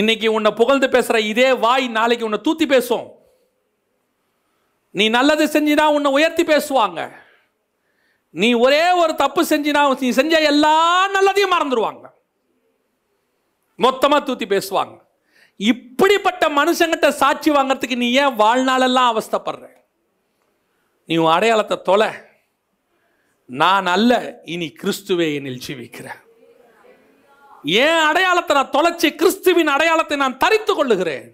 இன்னைக்கு உன்னை புகழ்ந்து பேசுற இதே வாய் நாளைக்கு உன்னை தூத்தி பேசும் நீ நல்லது செஞ்சினா உன்னை உயர்த்தி பேசுவாங்க நீ ஒரே ஒரு தப்பு செஞ்சினா நீ செஞ்ச எல்லா நல்லதையும் மறந்துடுவாங்க மொத்தமாக தூத்தி பேசுவாங்க இப்படிப்பட்ட மனுஷங்கிட்ட சாட்சி வாங்கிறதுக்கு நீ ஏன் வாழ்நாளெல்லாம் அவஸ்தப்படுற நீ உன் அடையாளத்தை தொலை நான் அல்ல இனி கிறிஸ்துவே என்னில் ஜீவிக்கிறேன் ஏன் அடையாளத்தை நான் தொலைச்சி கிறிஸ்துவின் அடையாளத்தை நான் தரித்து கொள்ளுகிறேன்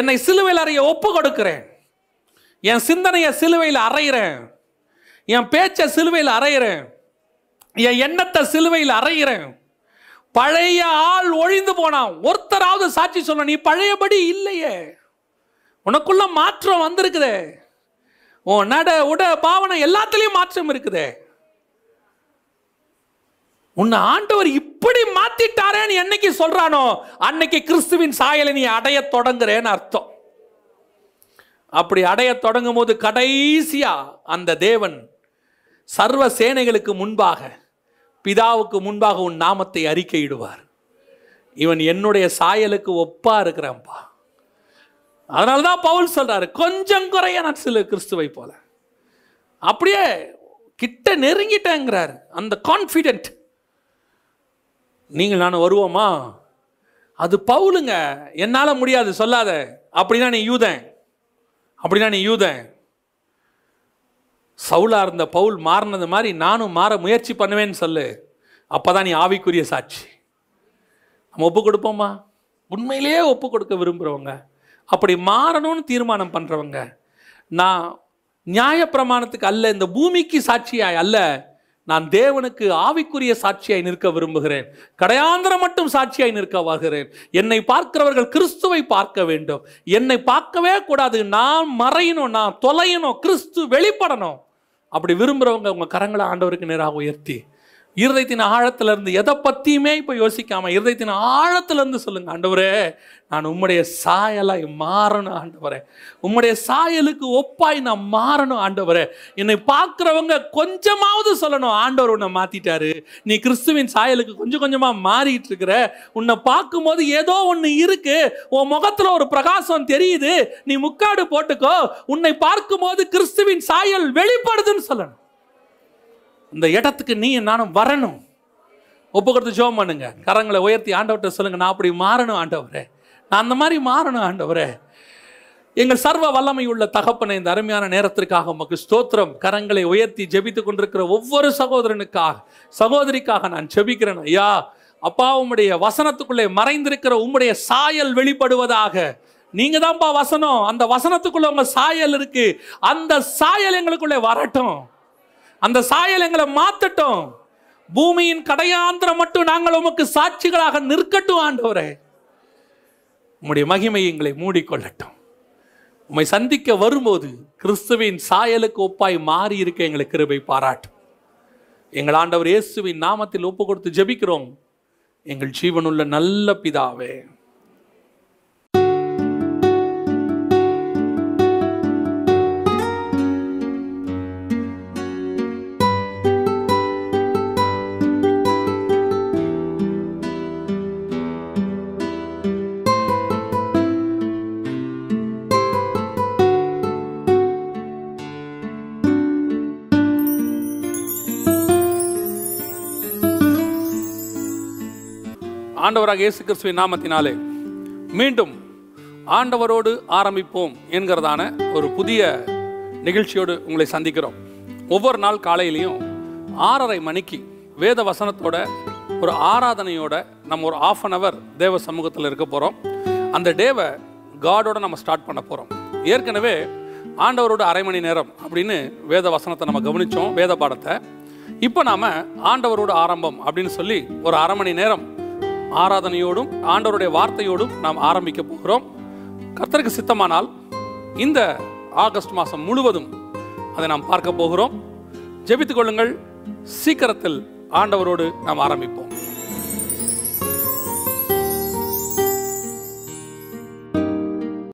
என்னை சிலுவையில் அறைய ஒப்பு கொடுக்கிறேன் என் சிந்தனையை சிலுவையில் அறையிறேன் என் பேச்சை சிலுவையில் அறையிறேன் என் எண்ணத்தை சிலுவையில் அறையிறேன் பழைய ஆள் ஒழிந்து போனான் ஒருத்தராவது சாட்சி சொல்ல நீ பழையபடி இல்லையே உனக்குள்ள மாற்றம் வந்திருக்குது ஓ நட உட பாவனை எல்லாத்துலேயும் மாற்றம் இருக்குது உன்னை ஆண்டவர் இப்படி மாத்திட்டாரேன்னு என்னைக்கு சொல்றானோ அன்னைக்கு கிறிஸ்துவின் சாயலை நீ அடைய தொடங்குறேன்னு அர்த்தம் அப்படி அடைய தொடங்கும் போது கடைசியா அந்த தேவன் சர்வ சேனைகளுக்கு முன்பாக பிதாவுக்கு முன்பாக உன் நாமத்தை அறிக்கையிடுவார் இவன் என்னுடைய சாயலுக்கு ஒப்பா இருக்கிறான்ப்பா அதனால தான் பவுல் சொல்றாரு கொஞ்சம் குறைய நான் சில கிறிஸ்துவை போல அப்படியே கிட்ட நெருங்கிட்டேங்கிறார் அந்த கான்ஃபிடென்ட் நீங்கள் நான் வருவோமா அது பவுலுங்க என்னால் முடியாது சொல்லாத அப்படின்னா நீ யூதன் அப்படின்னா நீ யூதன் சவுலா இருந்த பவுல் மாறினது மாதிரி நானும் மாற முயற்சி பண்ணுவேன்னு சொல்லு அப்பதான் நீ ஆவிக்குரிய சாட்சி நம்ம ஒப்பு கொடுப்போமா உண்மையிலேயே ஒப்பு கொடுக்க விரும்புகிறவங்க அப்படி மாறணும்னு தீர்மானம் பண்ணுறவங்க நான் நியாயப்பிரமாணத்துக்கு அல்ல இந்த பூமிக்கு சாட்சியாய் அல்ல நான் தேவனுக்கு ஆவிக்குரிய சாட்சியாய் நிற்க விரும்புகிறேன் கடையாந்திரம் மட்டும் சாட்சியாய் நிற்க வருகிறேன் என்னை பார்க்கிறவர்கள் கிறிஸ்துவை பார்க்க வேண்டும் என்னை பார்க்கவே கூடாது நான் மறையணும் நான் தொலையணும் கிறிஸ்து வெளிப்படணும் அப்படி விரும்புகிறவங்க உங்கள் கரங்களை ஆண்டவருக்கு நேராக உயர்த்தி இருதயத்தின் ஆழத்திலிருந்து எதை பற்றியுமே இப்போ யோசிக்காமல் இருதயத்தின் ஆழத்திலிருந்து சொல்லுங்கள் ஆண்டவரே நான் உம்முடைய சாயலாய் மாறணும் ஆண்டவரே உம்முடைய சாயலுக்கு ஒப்பாய் நான் மாறணும் ஆண்டவரே என்னை பார்க்குறவங்க கொஞ்சமாவது சொல்லணும் ஆண்டவர் உன்னை மாற்றிட்டாரு நீ கிறிஸ்துவின் சாயலுக்கு கொஞ்சம் கொஞ்சமாக மாறிட்டு இருக்கிற உன்னை பார்க்கும்போது ஏதோ ஒன்று இருக்குது உன் முகத்தில் ஒரு பிரகாசம் தெரியுது நீ முக்காடு போட்டுக்கோ உன்னை பார்க்கும்போது கிறிஸ்துவின் சாயல் வெளிப்படுதுன்னு சொல்லணும் இந்த இடத்துக்கு நீ நானும் வரணும் ஒப்பு கொடுத்து ஜோம் பண்ணுங்க கரங்களை உயர்த்தி ஆண்டவர்கிட்ட சொல்லுங்கள் நான் அப்படி மாறணும் ஆண்டவரே நான் அந்த மாதிரி மாறணும் ஆண்டவரே எங்கள் சர்வ வல்லமை உள்ள தகப்பனை இந்த அருமையான நேரத்திற்காக உமக்கு ஸ்தோத்திரம் கரங்களை உயர்த்தி ஜெபித்து கொண்டிருக்கிற ஒவ்வொரு சகோதரனுக்காக சகோதரிக்காக நான் ஜெபிக்கிறேன் ஐயா அப்பா உம்முடைய வசனத்துக்குள்ளே மறைந்திருக்கிற உம்முடைய சாயல் வெளிப்படுவதாக நீங்க தான்ப்பா வசனம் அந்த வசனத்துக்குள்ள உங்க சாயல் இருக்கு அந்த சாயல் எங்களுக்குள்ளே வரட்டும் அந்த சாயல் எங்களை மாத்தட்டும் பூமியின் கடையாந்திரம் மட்டும் நாங்கள் உமக்கு சாட்சிகளாக நிற்கட்டும் ஆண்டவரே உடைய மகிமை எங்களை மூடிக்கொள்ளட்டும் உம்மை சந்திக்க வரும்போது கிறிஸ்துவின் சாயலுக்கு ஒப்பாய் மாறி இருக்க எங்களை கிருபை பாராட்டும் எங்கள் ஆண்டவர் இயேசுவின் நாமத்தில் ஒப்பு கொடுத்து ஜெபிக்கிறோம் எங்கள் ஜீவனுள்ள நல்ல பிதாவே ஆண்டவராக இயேசு கிறிஸ்துவின் நாமத்தினாலே மீண்டும் ஆண்டவரோடு ஆரம்பிப்போம் என்கிறதான ஒரு புதிய நிகழ்ச்சியோடு உங்களை சந்திக்கிறோம் ஒவ்வொரு நாள் காலையிலையும் ஆறரை மணிக்கு வேத வசனத்தோட ஒரு ஆராதனையோட நம்ம ஒரு ஆஃப் அன் அவர் தேவ சமூகத்தில் இருக்க போகிறோம் அந்த டேவை காடோட நம்ம ஸ்டார்ட் பண்ண போகிறோம் ஏற்கனவே ஆண்டவரோட அரை மணி நேரம் அப்படின்னு வேத வசனத்தை நம்ம கவனித்தோம் வேத பாடத்தை இப்போ நாம் ஆண்டவரோட ஆரம்பம் அப்படின்னு சொல்லி ஒரு அரை மணி நேரம் ஆராதனையோடும் ஆண்டவருடைய வார்த்தையோடும் நாம் ஆரம்பிக்க போகிறோம் கர்த்தருக்கு சித்தமானால் இந்த ஆகஸ்ட் மாதம் முழுவதும் அதை நாம் பார்க்க போகிறோம் ஜெபித்துக் கொள்ளுங்கள் சீக்கிரத்தில் ஆண்டவரோடு நாம் ஆரம்பிப்போம்